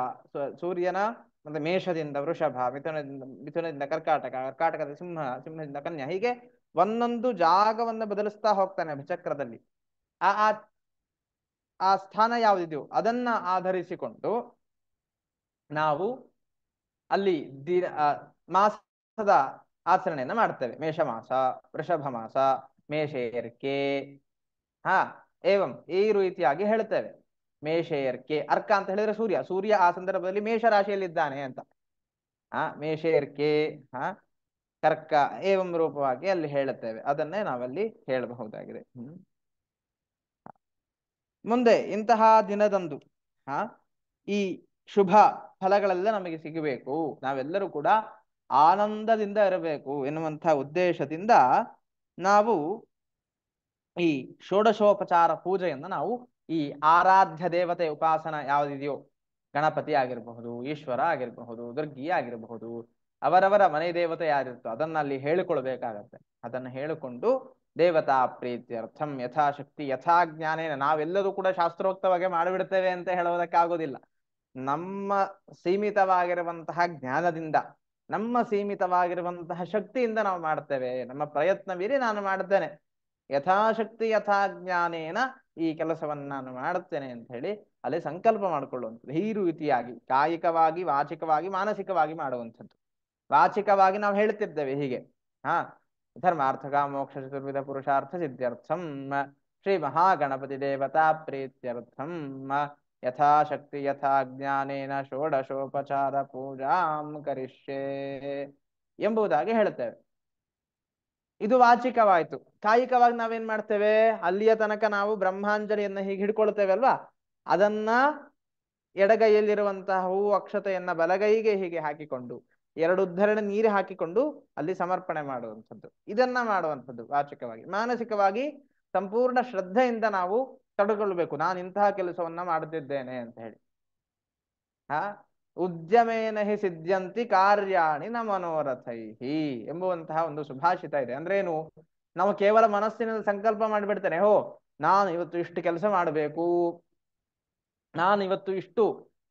ಸೂರ್ಯನ ಮತ್ತೆ ಮೇಷದಿಂದ ವೃಷಭ ಮಿಥುನದಿಂದ ಮಿಥುನದಿಂದ ಕರ್ಕಾಟಕ ಕರ್ಕಾಟಕದ ಸಿಂಹ ಸಿಂಹದಿಂದ ಕನ್ಯಾ ಹೀಗೆ ಒಂದೊಂದು ಜಾಗವನ್ನ ಬದಲಿಸ್ತಾ ಹೋಗ್ತಾನೆ ಚಕ್ರದಲ್ಲಿ ಆ ಆ ಸ್ಥಾನ ಯಾವುದಿದೆಯೋ ಅದನ್ನ ಆಧರಿಸಿಕೊಂಡು ನಾವು ಅಲ್ಲಿ ದಿನ ಮಾಸದ ಆಚರಣೆಯನ್ನು ಮಾಡ್ತೇವೆ ಮೇಷ ಮಾಸ ವೃಷಭ ಮಾಸ ಮೇಷೇರ್ಕೆ ಹಾ ಏವಂ ಈ ರೀತಿಯಾಗಿ ಹೇಳ್ತೇವೆ ಮೇಷೇರ್ಕೆ ಅರ್ಕ ಅಂತ ಹೇಳಿದ್ರೆ ಸೂರ್ಯ ಸೂರ್ಯ ಆ ಸಂದರ್ಭದಲ್ಲಿ ಮೇಷ ರಾಶಿಯಲ್ಲಿದ್ದಾನೆ ಅಂತ ಹಾ ಮೇಷೇರ್ಕೆ ಹಾ ಕರ್ಕ ಏವಂ ರೂಪವಾಗಿ ಅಲ್ಲಿ ಹೇಳುತ್ತೇವೆ ಅದನ್ನೇ ನಾವಲ್ಲಿ ಹೇಳಬಹುದಾಗಿದೆ ಹ್ಮ್ ಮುಂದೆ ಇಂತಹ ದಿನದಂದು ಹಾ ಈ ಶುಭ ಫಲಗಳೆಲ್ಲ ನಮಗೆ ಸಿಗಬೇಕು ನಾವೆಲ್ಲರೂ ಕೂಡ ಆನಂದದಿಂದ ಇರಬೇಕು ಎನ್ನುವಂತಹ ಉದ್ದೇಶದಿಂದ ನಾವು ಈ ಷೋಡಶೋಪಚಾರ ಪೂಜೆಯನ್ನು ನಾವು ಈ ಆರಾಧ್ಯ ದೇವತೆ ಉಪಾಸನ ಯಾವುದಿದೆಯೋ ಗಣಪತಿ ಆಗಿರಬಹುದು ಈಶ್ವರ ಆಗಿರಬಹುದು ದುರ್ಗಿ ಆಗಿರಬಹುದು ಅವರವರ ಮನೆ ದೇವತೆ ಯಾರಿರ್ತೋ ಅದನ್ನ ಅಲ್ಲಿ ಹೇಳಿಕೊಳ್ಬೇಕಾಗತ್ತೆ ಅದನ್ನು ಹೇಳಿಕೊಂಡು ದೇವತಾ ಪ್ರೀತ್ಯರ್ಥಂ ಯಥಾಶಕ್ತಿ ಯಥಾ ಜ್ಞಾನೇನ ನಾವೆಲ್ಲರೂ ಕೂಡ ಶಾಸ್ತ್ರೋಕ್ತವಾಗಿ ಮಾಡಿಬಿಡ್ತೇವೆ ಅಂತ ಹೇಳೋದಕ್ಕಾಗೋದಿಲ್ಲ ನಮ್ಮ ಸೀಮಿತವಾಗಿರುವಂತಹ ಜ್ಞಾನದಿಂದ ನಮ್ಮ ಸೀಮಿತವಾಗಿರುವಂತಹ ಶಕ್ತಿಯಿಂದ ನಾವು ಮಾಡ್ತೇವೆ ನಮ್ಮ ಪ್ರಯತ್ನವಿರಿ ನಾನು ಮಾಡ್ತೇನೆ ಯಥಾಶಕ್ತಿ ಯಥಾ ಜ್ಞಾನೇನ ಈ ಕೆಲಸವನ್ನು ನಾನು ಮಾಡುತ್ತೇನೆ ಅಂತ ಹೇಳಿ ಅಲ್ಲಿ ಸಂಕಲ್ಪ ಮಾಡಿಕೊಳ್ಳುವಂಥದ್ದು ಈ ರೀತಿಯಾಗಿ ಕಾಯಿಕವಾಗಿ ವಾಚಿಕವಾಗಿ ಮಾನಸಿಕವಾಗಿ ಮಾಡುವಂಥದ್ದು ವಾಚಿಕವಾಗಿ ನಾವು ಹೇಳ್ತಿದ್ದೇವೆ ಹೀಗೆ ಹಾ ಧರ್ಮಾರ್ಥಕ ಮೋಕ್ಷ ಚತುರ್ವಿಧ ಪುರುಷಾರ್ಥ ಸಿದ್ಧಾರ್ಥಂ ಶ್ರೀ ಮಹಾಗಣಪತಿ ದೇವತಾ ಪ್ರೀತ್ಯರ್ಥಂ ಯಥಾಶಕ್ತಿ ಯಥಾ ಜ್ಞಾನೇನ ಷೋಡಶೋಪಚಾರ ಪೂಜಾಂ ಕರಿಷ್ಯೆ ಎಂಬುದಾಗಿ ಹೇಳುತ್ತೇವೆ ಇದು ವಾಚಿಕವಾಯ್ತು ಕಾಯಿಕವಾಗಿ ನಾವೇನ್ ಮಾಡ್ತೇವೆ ಅಲ್ಲಿಯ ತನಕ ನಾವು ಬ್ರಹ್ಮಾಂಜಲಿಯನ್ನ ಹೀಗೆ ಹಿಡ್ಕೊಳ್ತೇವೆ ಅಲ್ವಾ ಅದನ್ನ ಎಡಗೈಯಲ್ಲಿರುವಂತಹ ಹೂ ಅಕ್ಷತೆಯನ್ನ ಬಲಗೈಗೆ ಹೀಗೆ ಹಾಕಿಕೊಂಡು ಎರಡು ಉದ್ಧರಣೆ ನೀರು ಹಾಕಿಕೊಂಡು ಅಲ್ಲಿ ಸಮರ್ಪಣೆ ಮಾಡುವಂಥದ್ದು ಇದನ್ನ ಮಾಡುವಂಥದ್ದು ವಾಚಿಕವಾಗಿ ಮಾನಸಿಕವಾಗಿ ಸಂಪೂರ್ಣ ಶ್ರದ್ಧೆಯಿಂದ ನಾವು ತಡ್ಕೊಳ್ಬೇಕು ನಾನು ಇಂತಹ ಕೆಲಸವನ್ನ ಮಾಡುತ್ತಿದ್ದೇನೆ ಅಂತ ಹೇಳಿ ಹಾ ಉದ್ಯಮೇನ ಹಿ ಸಿದ್ಧಂತಿ ಕಾರ್ಯಾಣಿ ನ ಮನೋರಥೈಹಿ ಎಂಬುವಂತಹ ಒಂದು ಸುಭಾಷಿತ ಇದೆ ಅಂದ್ರೆ ಏನು ನಾವು ಕೇವಲ ಮನಸ್ಸಿನಲ್ಲಿ ಸಂಕಲ್ಪ ಮಾಡಿಬಿಡ್ತೇನೆ ಹೋ ನಾನು ಇವತ್ತು ಇಷ್ಟು ಕೆಲಸ ಮಾಡಬೇಕು ನಾನು ಇವತ್ತು ಇಷ್ಟು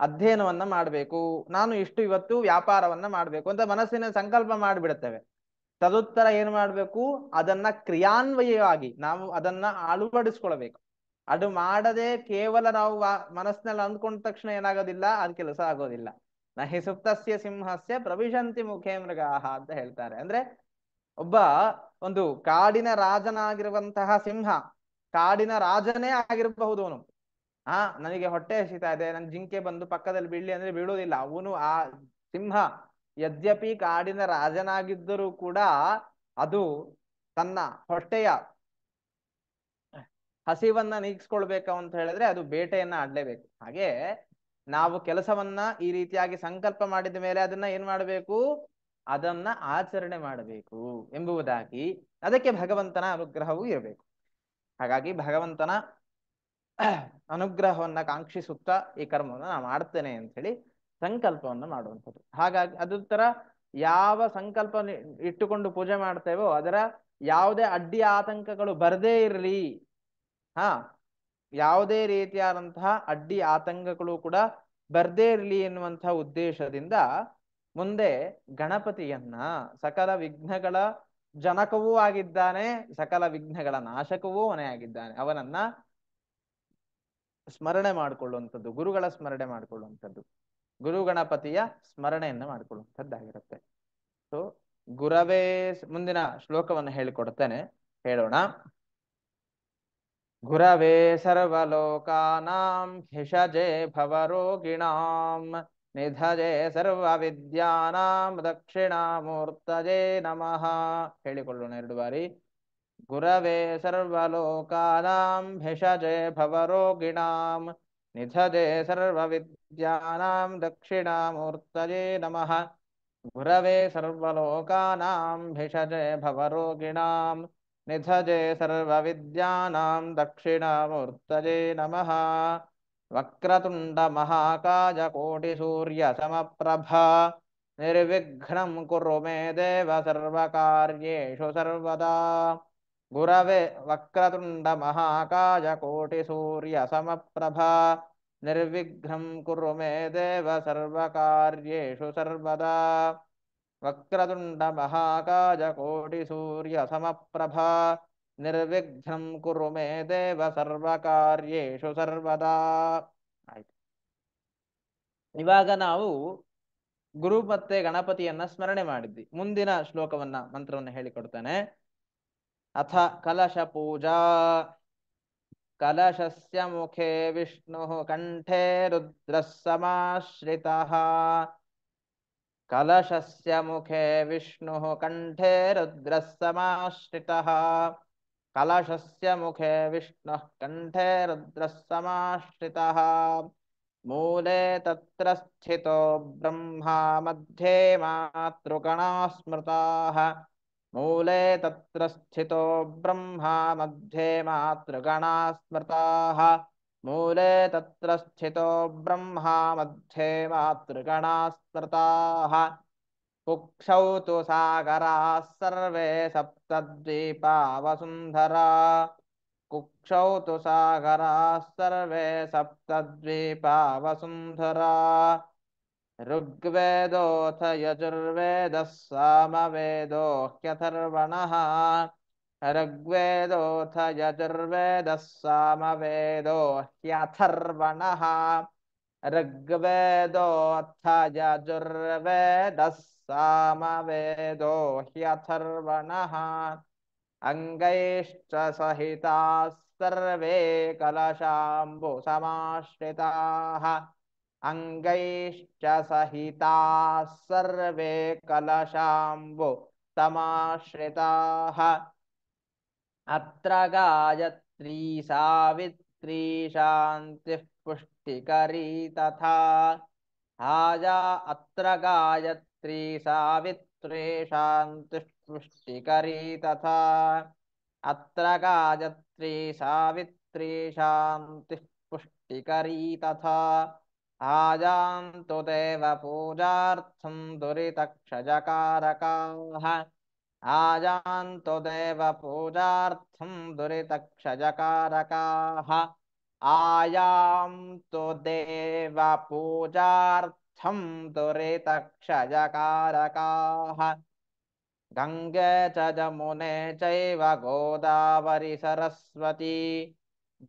ಅಧ್ಯಯನವನ್ನ ಮಾಡಬೇಕು ನಾನು ಇಷ್ಟು ಇವತ್ತು ವ್ಯಾಪಾರವನ್ನ ಮಾಡಬೇಕು ಅಂತ ಮನಸ್ಸಿನ ಸಂಕಲ್ಪ ಮಾಡಿಬಿಡುತ್ತೇವೆ ತದುತ್ತರ ಏನು ಮಾಡಬೇಕು ಅದನ್ನ ಕ್ರಿಯಾನ್ವಯವಾಗಿ ನಾವು ಅದನ್ನ ಅಳವಡಿಸ್ಕೊಳ್ಬೇಕು ಅದು ಮಾಡದೆ ಕೇವಲ ನಾವು ಮನಸ್ಸಿನಲ್ಲಿ ಅಂದ್ಕೊಂಡ ತಕ್ಷಣ ಏನಾಗೋದಿಲ್ಲ ಅದ್ ಕೆಲಸ ಆಗೋದಿಲ್ಲ ನಹಿ ಸುಪ್ತಸ್ಯ ಸಿಂಹಸ್ಯ ಪ್ರವಿಶಂತಿ ಮುಖೇ ಮೃಗಾಹ ಅಂತ ಹೇಳ್ತಾರೆ ಅಂದ್ರೆ ಒಬ್ಬ ಒಂದು ಕಾಡಿನ ರಾಜನಾಗಿರುವಂತಹ ಸಿಂಹ ಕಾಡಿನ ರಾಜನೇ ಆಗಿರಬಹುದು ಅವನು ಆ ನನಗೆ ಹೊಟ್ಟೆ ಹಸಿತಾ ಇದೆ ನನ್ ಜಿಂಕೆ ಬಂದು ಪಕ್ಕದಲ್ಲಿ ಬೀಳಿ ಅಂದ್ರೆ ಬೀಳೋದಿಲ್ಲ ಅವನು ಆ ಸಿಂಹ ಯದ್ಯಪಿ ಕಾಡಿನ ರಾಜನಾಗಿದ್ದರೂ ಕೂಡ ಅದು ತನ್ನ ಹೊಟ್ಟೆಯ ಹಸಿವನ್ನ ನೀಗಿಸ್ಕೊಳ್ಬೇಕು ಅಂತ ಹೇಳಿದ್ರೆ ಅದು ಬೇಟೆಯನ್ನ ಆಡ್ಲೇಬೇಕು ಹಾಗೆ ನಾವು ಕೆಲಸವನ್ನ ಈ ರೀತಿಯಾಗಿ ಸಂಕಲ್ಪ ಮಾಡಿದ ಮೇಲೆ ಅದನ್ನ ಏನ್ ಮಾಡಬೇಕು ಅದನ್ನ ಆಚರಣೆ ಮಾಡಬೇಕು ಎಂಬುದಾಗಿ ಅದಕ್ಕೆ ಭಗವಂತನ ಅನುಗ್ರಹವೂ ಇರಬೇಕು ಹಾಗಾಗಿ ಭಗವಂತನ ಅನುಗ್ರಹವನ್ನ ಕಾಂಕ್ಷಿಸುತ್ತಾ ಈ ಕರ್ಮವನ್ನು ನಾನು ಮಾಡ್ತೇನೆ ಅಂತ ಹೇಳಿ ಸಂಕಲ್ಪವನ್ನು ಮಾಡುವಂಥದ್ದು ಹಾಗಾಗಿ ಅದರ ತರ ಯಾವ ಸಂಕಲ್ಪ ಇಟ್ಟುಕೊಂಡು ಪೂಜೆ ಮಾಡ್ತೇವೋ ಅದರ ಯಾವುದೇ ಅಡ್ಡಿ ಆತಂಕಗಳು ಬರದೇ ಇರಲಿ ಹಾ ಯಾವುದೇ ರೀತಿಯಾದಂತಹ ಅಡ್ಡಿ ಆತಂಕಗಳು ಕೂಡ ಬರ್ದೇ ಇರಲಿ ಎನ್ನುವಂತಹ ಉದ್ದೇಶದಿಂದ ಮುಂದೆ ಗಣಪತಿಯನ್ನ ಸಕಲ ವಿಘ್ನಗಳ ಜನಕವೂ ಆಗಿದ್ದಾನೆ ಸಕಲ ವಿಘ್ನಗಳ ನಾಶಕವೂ ಆಗಿದ್ದಾನೆ ಅವನನ್ನ ಸ್ಮರಣೆ ಮಾಡಿಕೊಳ್ಳುವಂಥದ್ದು ಗುರುಗಳ ಸ್ಮರಣೆ ಮಾಡಿಕೊಳ್ಳುವಂಥದ್ದು ಗುರು ಗಣಪತಿಯ ಸ್ಮರಣೆಯನ್ನು ಮಾಡಿಕೊಳ್ಳುವಂಥದ್ದಾಗಿರುತ್ತೆ ಸೊ ಗುರವೇ ಮುಂದಿನ ಶ್ಲೋಕವನ್ನು ಹೇಳಿಕೊಡ್ತೇನೆ ಹೇಳೋಣ गुरवे सर्वलोकानां हिषजे भवरोगिणां निधजे सर्वविद्यानां दक्षिणामूर्तये नमः ಹೇಳಿಕೊಳ್ಳೋಣ ಎರಡು ಬಾರಿ ಗುರವೇ ಸರ್ವಲೋಕಾನಾಂ ಭಿಷಜೆ ಭವರೋಗಿಣಾಂ ನಿಧಜೆ ಸರ್ವವಿದ್ಯಾನಾಂ ದಕ್ಷಿಣಾಮೂರ್ತಯೇ ನಮಃ ಗುರವೇ ಸರ್ವಲೋಕಾನಾಂ ಭಿಷಜೆ ಭವರೋಗಿಣಾಂ निधजे सर्वविद्यानां दक्षिणामूर्तये नमः वक्रतुण्डमहाकायकोटिसूर्यसमप्रभा निर्विघ्नं कुरु मे देव सर्वकार्येषु सर्वदा गुरवे वक्रतुण्डमहाकायकोटिसूर्यसमप्रभा निर्विघ्नं कुरु मे देव सर्वकार्येषु सर्वदा वक्रतुण्ड महाकाज कोटी सूर्य समप्रभा निर्विघ्नं कुरु मे देव सर्वकार्येषु सर्वदा इवागा ನಾವು ಗುರು ಮತ್ತೆ ಗಣಪತಿಯನ್ನ ಸ್ಮರಣೆ ಮಾಡಿದ್ವಿ ಮುಂದಿನ ಶ್ಲೋಕವನ್ನ ಮಂತ್ರವನ್ನ ಹೇಳಿ ಕೊಡತೇನೆ અથ ಕಲಶ ಪೂಜಾ ಕಲಶಸ್ಯ ಮುಖೇ ವಿಷ್ಣೋಃ કંಥೇ ರುದ್ರಸ್ ಸಮಾಶ್ರಿತಃ कलशस्य मुखे विष्णुः कण्ठे रुद्रः समाश्रितः कलशस्य मुखे विष्णुः कण्ठे रुद्रः समाश्रितः मूले तत्र स्थितो ब्रह्मा मध्ये स्मृताः मूले तत्र स्थितो ब्रह्मा मध्ये स्मृताः मूले तत्र स्थितो ब्रह्मा मध्ये मातृगणास्तृताः कुक्षौ तु सागराः सर्वे सप्तद्वीपा वसुन्धरा कुक्षौ तु सागराः सर्वे वसुन्धरा ऋग्वेदोऽथ यजुर्वेदः सामवेदो ह्यथर्वणः ऋग्वेदोऽथ यजुर्वेदः सामवेदो ह्यथर्वणः ऋग्वेदोऽथ सामवेदो ह्यथर्वणः अङ्गैश्च सर्वे कलशाम्बु समाश्रिताः अङ्गैश्च सर्वे कलशाम्बु समाश्रिताः अत्र गायत्री सावित्री शान्तिः पुष्टिकरी तथा आजा अत्र गायत्री सावित्रे शान्तिः पुष्टिकरी तथा अत्र गायत्री सावित्री शान्तिः पुष्टिकरी तथा आजान्तु देवपूजार्थं दुरितक्षजकारकाः आयान्तु देवपूजार्थं दुरितक्षजकारकाः आयां तु देवपूजार्थं दुरितक्षजकारकाः गङ्गे च जमुने चैव गोदावरि सरस्वती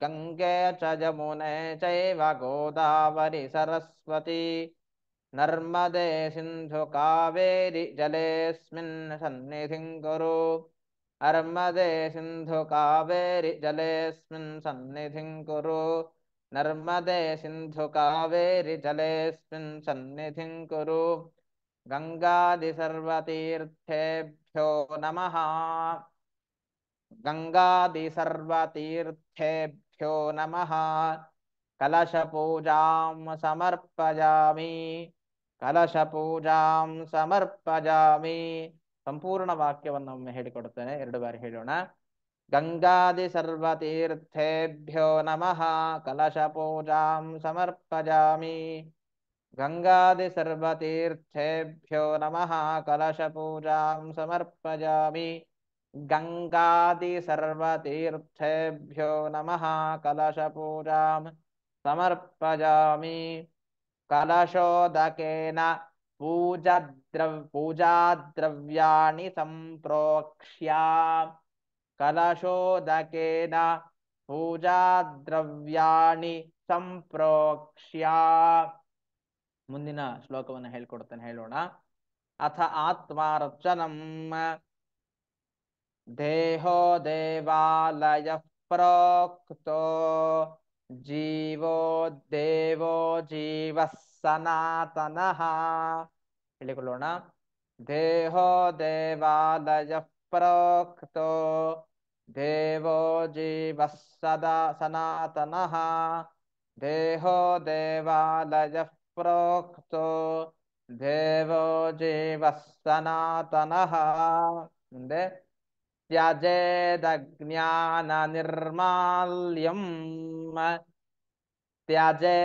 गङ्गे च जमुने चैव गोदावरि सरस्वती नर्मदे जलेऽस्मिन् सन्निधिं कुरु नर्मदे जलेऽस्मिन् सन्निधिं कुरु नर्मदे जलेऽस्मिन् सन्निधिं कुरु गङ्गादिसर्वतीर्थेभ्यो सर्वतीर्थेभ्यो नमः गङ्गादिसर्वतीर्थेभ्यो सर्वतीर्थेभ्यो नमः कलशपूजां समर्पयामि कालाशा पूजां समर्पजामि संपूर्ण वाक्यವನ್ನು ಹೆಡಿ ಕೊಡ್ತೇನೆ ಎರಡು ಬಾರಿ ಹೇಳೋಣ ಗಂಗಾ ದೇ ಸರ್ವ ತೀರ್ಥೆಭ್ಯೋ ನಮಹಾ ಕಲಶ ಪೂಜಾಂ ಸಮರ್ಪಜಾಮಿ ಗಂಗಾ ದೇ ಸರ್ವ ತೀರ್ಥೆಭ್ಯೋ ನಮಹಾ ಕಲಶ ಪೂಜಾಂ ಸಮರ್ಪಜಾಮಿ ಗಂಗಾ ದೇ ಸರ್ವ ತೀರ್ಥೆಭ್ಯೋ ನಮಹಾ ಕಲಶ ಪೂಜಾಂ ಸಮರ್ಪಜಾಮಿ कलशोदकेन पूजद्र पूजाद्रव्याणि द्रव्याणि संप्रोक्ष्या कलशोदकेन पूजाद्रव्याणि द्रव्याणि संप्रोक्ष्या मन श्लोकव हेकोडोण अथ आत्मा अर्चनं देहो देवालय प्रोक्तो जीवो देवो जीवः सनातनः देहो देवालयः प्रोक्तो देवो जीवः सदा सनातनः देहो देवालयः प्रोक्तो देवो जीवः सनातनः अहे त्यजेदज्ञाननिर्माल्यम् त्यजेद्ञान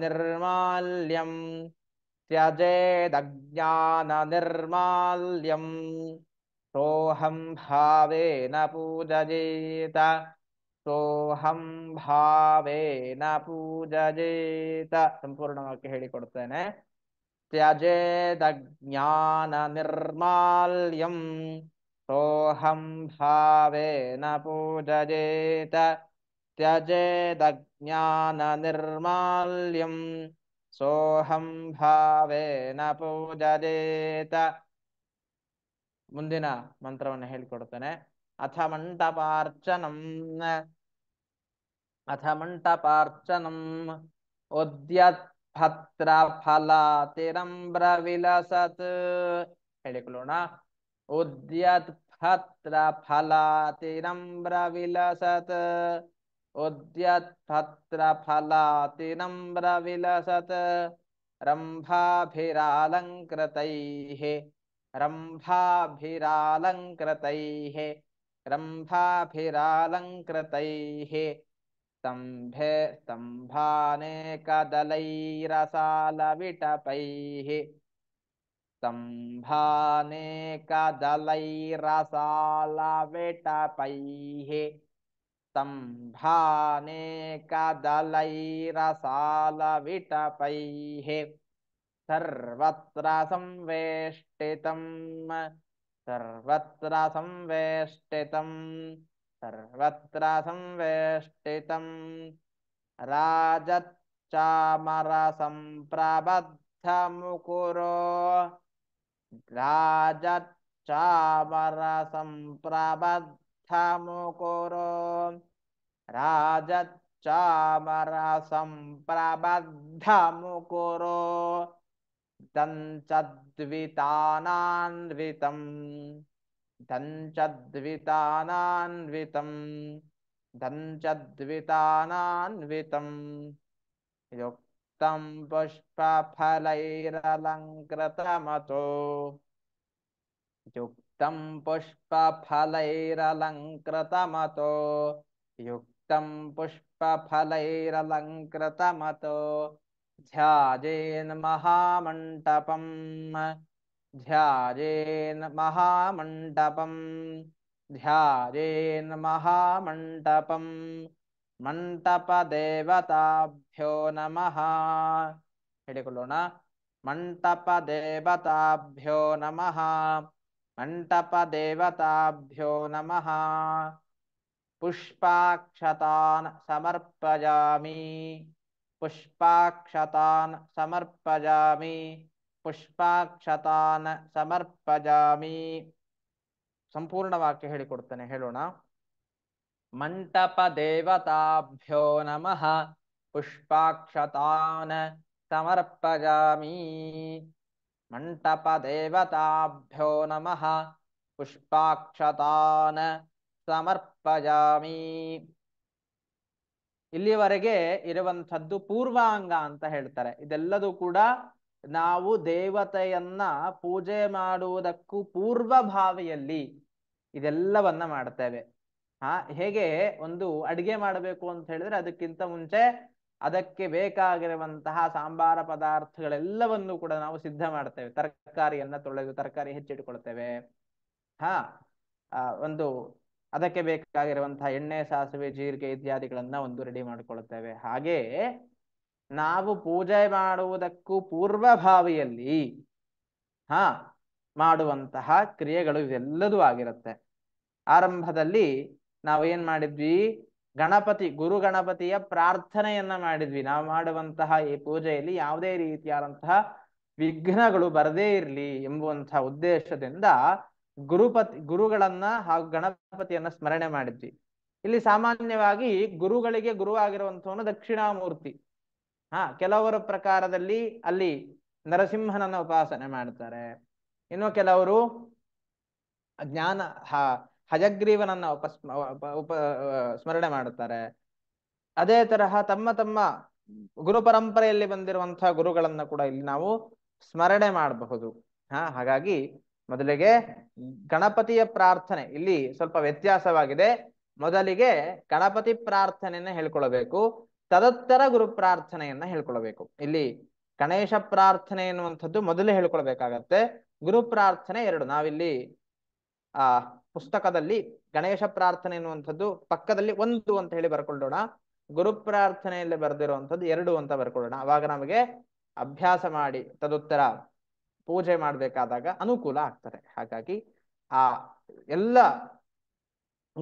निर्माल्यम निर्माल्यम सोहम भाव स्म त्यजेदज्ञाननिर्माल्यं त्यजेदज्ञाननिर्माल्यं सोऽहं भावेन पूजयेत सोऽहं भावेन पूजयेत सम्पूर्णवाक्य निर्माल्यम सोहम भाव न पूजेत त्यजेदज्ञाननिर्माल्यं सोऽहं ಭಾವೇನ ಪೂಜೇತ ಮುಂದಿನ ಮಂತ್ರವನ್ನು ಹೇಳಿಕೊಡ್ತೇನೆ ಅಥ ಮಂಟಪಾರ್ಚನಂ ಅಥ ಮಂಟಪಾರ್ಚನಂ ಉದ್ಯತ್ಫತ್ರ ಫಲಾತಿರಂಬ್ರ ವಿಲಸತ್ ಹೇಳಿಕೊಳ್ಳೋಣ ಉದ್ಯತ್ಫತ್ರ ಫಲಾತಿರಂಬ್ರ ವಿಲಸತ್ उद्यभत्र फलाति नम्रविलसत रम्भाभिरालङ्कृतैः रम्भाभिरालङ्कृतैः रम्भाभिरालङ्कृतैः स्तम्भे स्तम्भानेकदलैरसालविटपैः स्तम्भानेकदलैरसालविटपैः दलैरसालविटपैः सर्वत्र संवेष्टितं सर्वत्र संवेष्टितं सर्वत्र संवेष्टितं राजचामरसंप्रबद्धमुकुरो राजच्चामरसं कुरो राजचामरसंप्रबद्धमुकुरो दञ्चद्वितानान्वितं दञ्चद्वितानान्वितं दञ्चद्वितानान्वितं युक्तं पुष्पफलैरलङ्कृतमतो युक्तं पुष्पफलैरलङ्कृतमतो युक्तं पुष्पफलैरलङ्कृतमतो ध्याजेन महामण्डपं ध्याजेन् महामण्डपं ध्यारेन् महामण्डपं मण्डपदेवताभ्यो नमः न मण्डपदेवताभ्यो नमः मण्टपदेवताभ्यो नमः पुष्पाक्षतान् समर्पयामि पुष्पाक्षतान् समर्पयामि पुष्पाक्षतान् समर्पयामि ಸಂಪೂರ್ಣ ವಾಕ್ಯ ಹೇಳಿಕೊಡ್ತೇನೆ ಹೇಳೋಣ ಮಂಟಪ ದೇವತಾಭ್ಯೋ ನಮಃ ದೇವತಾಭ್ಯೋ ನಮಃ ಪುಷ್ಪಾಕ್ಷತಾನ ಸಮರ್ಪಯಾಮಿ ಇಲ್ಲಿವರೆಗೆ ಇರುವಂಥದ್ದು ಪೂರ್ವಾಂಗ ಅಂತ ಹೇಳ್ತಾರೆ ಇದೆಲ್ಲದೂ ಕೂಡ ನಾವು ದೇವತೆಯನ್ನ ಪೂಜೆ ಮಾಡುವುದಕ್ಕೂ ಪೂರ್ವ ಭಾವಿಯಲ್ಲಿ ಇದೆಲ್ಲವನ್ನ ಮಾಡ್ತೇವೆ ಹಾ ಹೇಗೆ ಒಂದು ಅಡಿಗೆ ಮಾಡಬೇಕು ಅಂತ ಹೇಳಿದ್ರೆ ಅದಕ್ಕಿಂತ ಮುಂಚೆ ಅದಕ್ಕೆ ಬೇಕಾಗಿರುವಂತಹ ಸಾಂಬಾರ ಪದಾರ್ಥಗಳೆಲ್ಲವನ್ನು ಕೂಡ ನಾವು ಸಿದ್ಧ ಮಾಡ್ತೇವೆ ತರಕಾರಿಯನ್ನ ತೊಳೆದು ತರಕಾರಿ ಹೆಚ್ಚಿಟ್ಕೊಳ್ತೇವೆ ಹಾ ಒಂದು ಅದಕ್ಕೆ ಬೇಕಾಗಿರುವಂತಹ ಎಣ್ಣೆ ಸಾಸಿವೆ ಜೀರಿಗೆ ಇತ್ಯಾದಿಗಳನ್ನ ಒಂದು ರೆಡಿ ಮಾಡಿಕೊಳ್ತೇವೆ ಹಾಗೆ ನಾವು ಪೂಜೆ ಮಾಡುವುದಕ್ಕೂ ಪೂರ್ವಭಾವಿಯಲ್ಲಿ ಹಾ ಮಾಡುವಂತಹ ಕ್ರಿಯೆಗಳು ಇವೆಲ್ಲದೂ ಆಗಿರುತ್ತೆ ಆರಂಭದಲ್ಲಿ ನಾವು ಏನ್ ಮಾಡಿದ್ವಿ ಗಣಪತಿ ಗುರು ಗಣಪತಿಯ ಪ್ರಾರ್ಥನೆಯನ್ನ ಮಾಡಿದ್ವಿ ನಾವು ಮಾಡುವಂತಹ ಈ ಪೂಜೆಯಲ್ಲಿ ಯಾವುದೇ ರೀತಿಯಾದಂತಹ ವಿಘ್ನಗಳು ಬರದೇ ಇರಲಿ ಎಂಬುವಂತಹ ಉದ್ದೇಶದಿಂದ ಗುರುಪತಿ ಗುರುಗಳನ್ನ ಹಾಗೂ ಗಣಪತಿಯನ್ನ ಸ್ಮರಣೆ ಮಾಡಿದ್ವಿ ಇಲ್ಲಿ ಸಾಮಾನ್ಯವಾಗಿ ಗುರುಗಳಿಗೆ ಗುರುವಾಗಿರುವಂಥವನು ದಕ್ಷಿಣಾಮೂರ್ತಿ ಹಾ ಕೆಲವರ ಪ್ರಕಾರದಲ್ಲಿ ಅಲ್ಲಿ ನರಸಿಂಹನನ್ನ ಉಪಾಸನೆ ಮಾಡ್ತಾರೆ ಇನ್ನು ಕೆಲವರು ಜ್ಞಾನ ಹಾ ಹಜಗ್ರೀವನನ್ನ ಉಪ ಉಪ ಸ್ಮರಣೆ ಮಾಡುತ್ತಾರೆ ಅದೇ ತರಹ ತಮ್ಮ ತಮ್ಮ ಗುರು ಪರಂಪರೆಯಲ್ಲಿ ಬಂದಿರುವಂತಹ ಗುರುಗಳನ್ನ ಕೂಡ ಇಲ್ಲಿ ನಾವು ಸ್ಮರಣೆ ಮಾಡಬಹುದು ಹಾ ಹಾಗಾಗಿ ಮೊದಲಿಗೆ ಗಣಪತಿಯ ಪ್ರಾರ್ಥನೆ ಇಲ್ಲಿ ಸ್ವಲ್ಪ ವ್ಯತ್ಯಾಸವಾಗಿದೆ ಮೊದಲಿಗೆ ಗಣಪತಿ ಪ್ರಾರ್ಥನೆಯನ್ನ ಹೇಳ್ಕೊಳ್ಬೇಕು ತದತ್ತರ ಗುರು ಪ್ರಾರ್ಥನೆಯನ್ನ ಹೇಳ್ಕೊಳ್ಬೇಕು ಇಲ್ಲಿ ಗಣೇಶ ಪ್ರಾರ್ಥನೆ ಎನ್ನುವಂಥದ್ದು ಮೊದಲು ಹೇಳ್ಕೊಳ್ಬೇಕಾಗತ್ತೆ ಗುರು ಪ್ರಾರ್ಥನೆ ಎರಡು ನಾವಿಲ್ಲಿ ಆ ಪುಸ್ತಕದಲ್ಲಿ ಗಣೇಶ ಪ್ರಾರ್ಥನೆ ಎನ್ನುವಂಥದ್ದು ಪಕ್ಕದಲ್ಲಿ ಒಂದು ಅಂತ ಹೇಳಿ ಬರ್ಕೊಳ್ಳೋಣ ಗುರು ಪ್ರಾರ್ಥನೆಯಲ್ಲಿ ಬರೆದಿರುವಂಥದ್ದು ಎರಡು ಅಂತ ಬರ್ಕೊಳ್ಳೋಣ ಅವಾಗ ನಮಗೆ ಅಭ್ಯಾಸ ಮಾಡಿ ತದುತ್ತರ ಪೂಜೆ ಮಾಡಬೇಕಾದಾಗ ಅನುಕೂಲ ಆಗ್ತಾರೆ ಹಾಗಾಗಿ ಆ ಎಲ್ಲ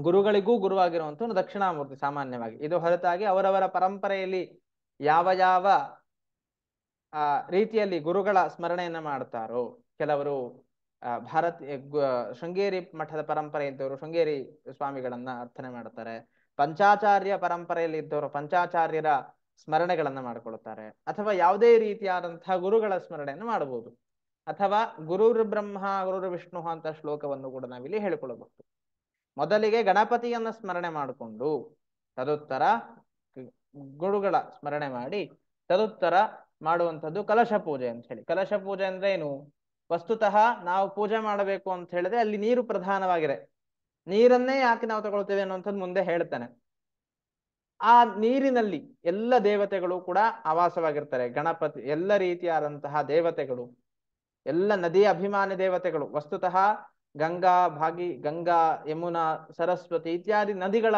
ಗುರುಗಳಿಗೂ ಗುರುವಾಗಿರುವಂಥ ದಕ್ಷಿಣಾಮೂರ್ತಿ ಸಾಮಾನ್ಯವಾಗಿ ಇದು ಹೊರತಾಗಿ ಅವರವರ ಪರಂಪರೆಯಲ್ಲಿ ಯಾವ ಯಾವ ಆ ರೀತಿಯಲ್ಲಿ ಗುರುಗಳ ಸ್ಮರಣೆಯನ್ನ ಮಾಡ್ತಾರೋ ಕೆಲವರು ಭಾರತ್ ಶೃಂಗೇರಿ ಮಠದ ಪರಂಪರೆ ಇದ್ದವರು ಶೃಂಗೇರಿ ಸ್ವಾಮಿಗಳನ್ನ ಅರ್ಥನೆ ಮಾಡ್ತಾರೆ ಪಂಚಾಚಾರ್ಯ ಪರಂಪರೆಯಲ್ಲಿ ಇದ್ದವರು ಪಂಚಾಚಾರ್ಯರ ಸ್ಮರಣೆಗಳನ್ನ ಮಾಡ್ಕೊಳ್ತಾರೆ ಅಥವಾ ಯಾವುದೇ ರೀತಿಯಾದಂತಹ ಗುರುಗಳ ಸ್ಮರಣೆಯನ್ನು ಮಾಡಬಹುದು ಅಥವಾ ಗುರುರು ಬ್ರಹ್ಮ ಗುರುರು ವಿಷ್ಣು ಅಂತ ಶ್ಲೋಕವನ್ನು ಕೂಡ ನಾವಿಲ್ಲಿ ಹೇಳಿಕೊಳ್ಳಬಹುದು ಮೊದಲಿಗೆ ಗಣಪತಿಯನ್ನ ಸ್ಮರಣೆ ಮಾಡಿಕೊಂಡು ತದುತ್ತರ ಗುರುಗಳ ಸ್ಮರಣೆ ಮಾಡಿ ತದುತ್ತರ ಮಾಡುವಂಥದ್ದು ಕಲಶ ಪೂಜೆ ಅಂತ ಹೇಳಿ ಕಲಶ ಪೂಜೆ ಅಂದ್ರೆ ಏನು ವಸ್ತುತಃ ನಾವು ಪೂಜೆ ಮಾಡಬೇಕು ಅಂತ ಹೇಳಿದ್ರೆ ಅಲ್ಲಿ ನೀರು ಪ್ರಧಾನವಾಗಿದೆ ನೀರನ್ನೇ ಯಾಕೆ ನಾವು ತಗೊಳ್ತೇವೆ ಅನ್ನುವಂಥದ್ದು ಮುಂದೆ ಹೇಳ್ತಾನೆ ಆ ನೀರಿನಲ್ಲಿ ಎಲ್ಲ ದೇವತೆಗಳು ಕೂಡ ಆವಾಸವಾಗಿರ್ತಾರೆ ಗಣಪತಿ ಎಲ್ಲ ರೀತಿಯಾದಂತಹ ದೇವತೆಗಳು ಎಲ್ಲ ನದಿಯ ಅಭಿಮಾನಿ ದೇವತೆಗಳು ವಸ್ತುತಃ ಗಂಗಾ ಭಾಗಿ ಗಂಗಾ ಯಮುನಾ ಸರಸ್ವತಿ ಇತ್ಯಾದಿ ನದಿಗಳ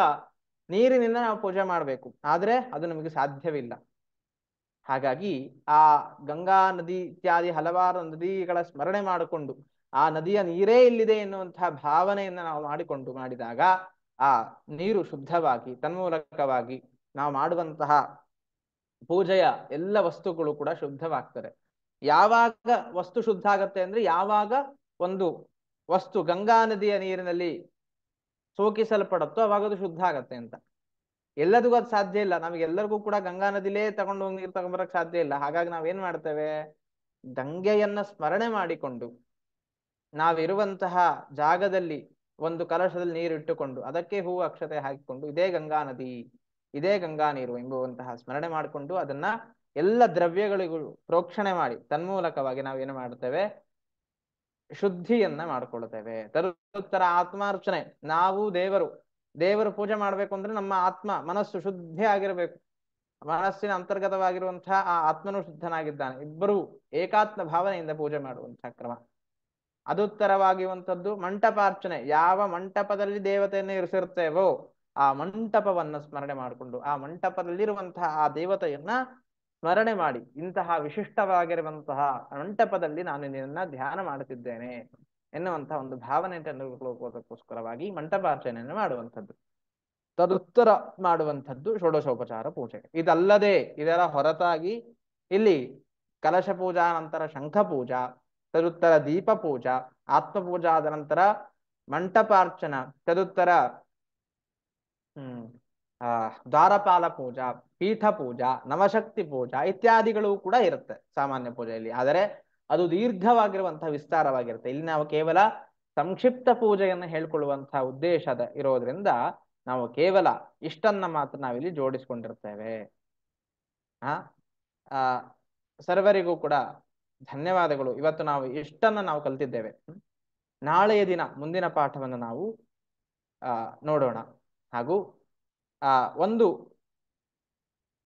ನೀರಿನಿಂದ ನಾವು ಪೂಜೆ ಮಾಡಬೇಕು ಆದ್ರೆ ಅದು ನಮಗೆ ಸಾಧ್ಯವಿಲ್ಲ ಹಾಗಾಗಿ ಆ ಗಂಗಾ ನದಿ ಇತ್ಯಾದಿ ಹಲವಾರು ನದಿಗಳ ಸ್ಮರಣೆ ಮಾಡಿಕೊಂಡು ಆ ನದಿಯ ನೀರೇ ಇಲ್ಲಿದೆ ಎನ್ನುವಂತಹ ಭಾವನೆಯನ್ನ ನಾವು ಮಾಡಿಕೊಂಡು ಮಾಡಿದಾಗ ಆ ನೀರು ಶುದ್ಧವಾಗಿ ತನ್ಮೂಲಕವಾಗಿ ನಾವು ಮಾಡುವಂತಹ ಪೂಜೆಯ ಎಲ್ಲ ವಸ್ತುಗಳು ಕೂಡ ಶುದ್ಧವಾಗ್ತದೆ ಯಾವಾಗ ವಸ್ತು ಶುದ್ಧ ಆಗತ್ತೆ ಅಂದ್ರೆ ಯಾವಾಗ ಒಂದು ವಸ್ತು ಗಂಗಾ ನದಿಯ ನೀರಿನಲ್ಲಿ ಸೋಕಿಸಲ್ಪಡುತ್ತೋ ಅವಾಗ ಅದು ಶುದ್ಧ ಆಗತ್ತೆ ಅಂತ ಎಲ್ಲದಕ್ಕೂ ಅದು ಸಾಧ್ಯ ಇಲ್ಲ ಎಲ್ಲರಿಗೂ ಕೂಡ ಗಂಗಾ ನದಿಲೇ ತಗೊಂಡು ಹೋಗಿ ನೀರು ತಗೊಂಡ್ಬರಕ್ ಸಾಧ್ಯ ಇಲ್ಲ ಹಾಗಾಗಿ ನಾವೇನ್ ಮಾಡ್ತೇವೆ ಗಂಗೆಯನ್ನ ಸ್ಮರಣೆ ಮಾಡಿಕೊಂಡು ನಾವಿರುವಂತಹ ಜಾಗದಲ್ಲಿ ಒಂದು ಕಲಶದಲ್ಲಿ ನೀರು ಇಟ್ಟುಕೊಂಡು ಅದಕ್ಕೆ ಹೂ ಅಕ್ಷತೆ ಹಾಕಿಕೊಂಡು ಇದೇ ಗಂಗಾ ನದಿ ಇದೇ ಗಂಗಾ ನೀರು ಎಂಬುವಂತಹ ಸ್ಮರಣೆ ಮಾಡಿಕೊಂಡು ಅದನ್ನ ಎಲ್ಲ ದ್ರವ್ಯಗಳಿಗೂ ಪ್ರೋಕ್ಷಣೆ ಮಾಡಿ ತನ್ಮೂಲಕವಾಗಿ ನಾವೇನು ಮಾಡ್ತೇವೆ ಶುದ್ಧಿಯನ್ನ ಮಾಡ್ಕೊಳ್ತೇವೆ ತರುತ್ತರ ಆತ್ಮಾರ್ಚನೆ ನಾವು ದೇವರು ದೇವರು ಪೂಜೆ ಮಾಡಬೇಕು ಅಂದ್ರೆ ನಮ್ಮ ಆತ್ಮ ಮನಸ್ಸು ಶುದ್ಧಿ ಆಗಿರಬೇಕು ಮನಸ್ಸಿನ ಅಂತರ್ಗತವಾಗಿರುವಂತಹ ಆ ಆತ್ಮನು ಶುದ್ಧನಾಗಿದ್ದಾನೆ ಇಬ್ಬರೂ ಏಕಾತ್ಮ ಭಾವನೆಯಿಂದ ಪೂಜೆ ಮಾಡುವಂತಹ ಕ್ರಮ ಅದುತ್ತರವಾಗಿರುವಂಥದ್ದು ಮಂಟಪಾರ್ಚನೆ ಯಾವ ಮಂಟಪದಲ್ಲಿ ದೇವತೆಯನ್ನು ಇರಿಸಿರ್ತೇವೋ ಆ ಮಂಟಪವನ್ನ ಸ್ಮರಣೆ ಮಾಡಿಕೊಂಡು ಆ ಮಂಟಪದಲ್ಲಿರುವಂತಹ ಆ ದೇವತೆಯನ್ನ ಸ್ಮರಣೆ ಮಾಡಿ ಇಂತಹ ವಿಶಿಷ್ಟವಾಗಿರುವಂತಹ ಮಂಟಪದಲ್ಲಿ ನಾನು ನಿನ್ನ ಧ್ಯಾನ ಮಾಡುತ್ತಿದ್ದೇನೆ ಎನ್ನುವಂತಹ ಒಂದು ಭಾವನೆ ತಂದುಕೊಳ್ಳುವುದಕ್ಕೋಸ್ಕರವಾಗಿ ಮಂಟಪಾರ್ಚನೆಯನ್ನು ಮಾಡುವಂಥದ್ದು ತದುತ್ತರ ಮಾಡುವಂಥದ್ದು ಷೋಡಶೋಪಚಾರ ಪೂಜೆ ಇದಲ್ಲದೆ ಇದರ ಹೊರತಾಗಿ ಇಲ್ಲಿ ಕಲಶ ಪೂಜಾ ನಂತರ ಶಂಖ ಪೂಜಾ ತದುತ್ತರ ದೀಪ ಪೂಜಾ ಆತ್ಮ ಪೂಜಾ ಆದ ನಂತರ ಮಂಟಪಾರ್ಚನ ತದುತ್ತರ ಹ್ಮ್ ಆ ದ್ವಾರಪಾಲ ಪೂಜಾ ಪೀಠ ಪೂಜಾ ನವಶಕ್ತಿ ಪೂಜಾ ಇತ್ಯಾದಿಗಳು ಕೂಡ ಇರುತ್ತೆ ಸಾಮಾನ್ಯ ಪೂಜೆಯಲ್ಲಿ ಆದರೆ ಅದು ದೀರ್ಘವಾಗಿರುವಂತಹ ವಿಸ್ತಾರವಾಗಿರುತ್ತೆ ಇಲ್ಲಿ ನಾವು ಕೇವಲ ಸಂಕ್ಷಿಪ್ತ ಪೂಜೆಯನ್ನು ಹೇಳ್ಕೊಳ್ಳುವಂತಹ ಉದ್ದೇಶ ಇರೋದ್ರಿಂದ ನಾವು ಕೇವಲ ಇಷ್ಟನ್ನ ಮಾತ್ರ ನಾವಿಲ್ಲಿ ಜೋಡಿಸ್ಕೊಂಡಿರ್ತೇವೆ ಆ ಸರ್ವರಿಗೂ ಕೂಡ ಧನ್ಯವಾದಗಳು ಇವತ್ತು ನಾವು ಇಷ್ಟನ್ನ ನಾವು ಕಲ್ತಿದ್ದೇವೆ ನಾಳೆಯ ದಿನ ಮುಂದಿನ ಪಾಠವನ್ನು ನಾವು ನೋಡೋಣ ಹಾಗೂ ಆ ಒಂದು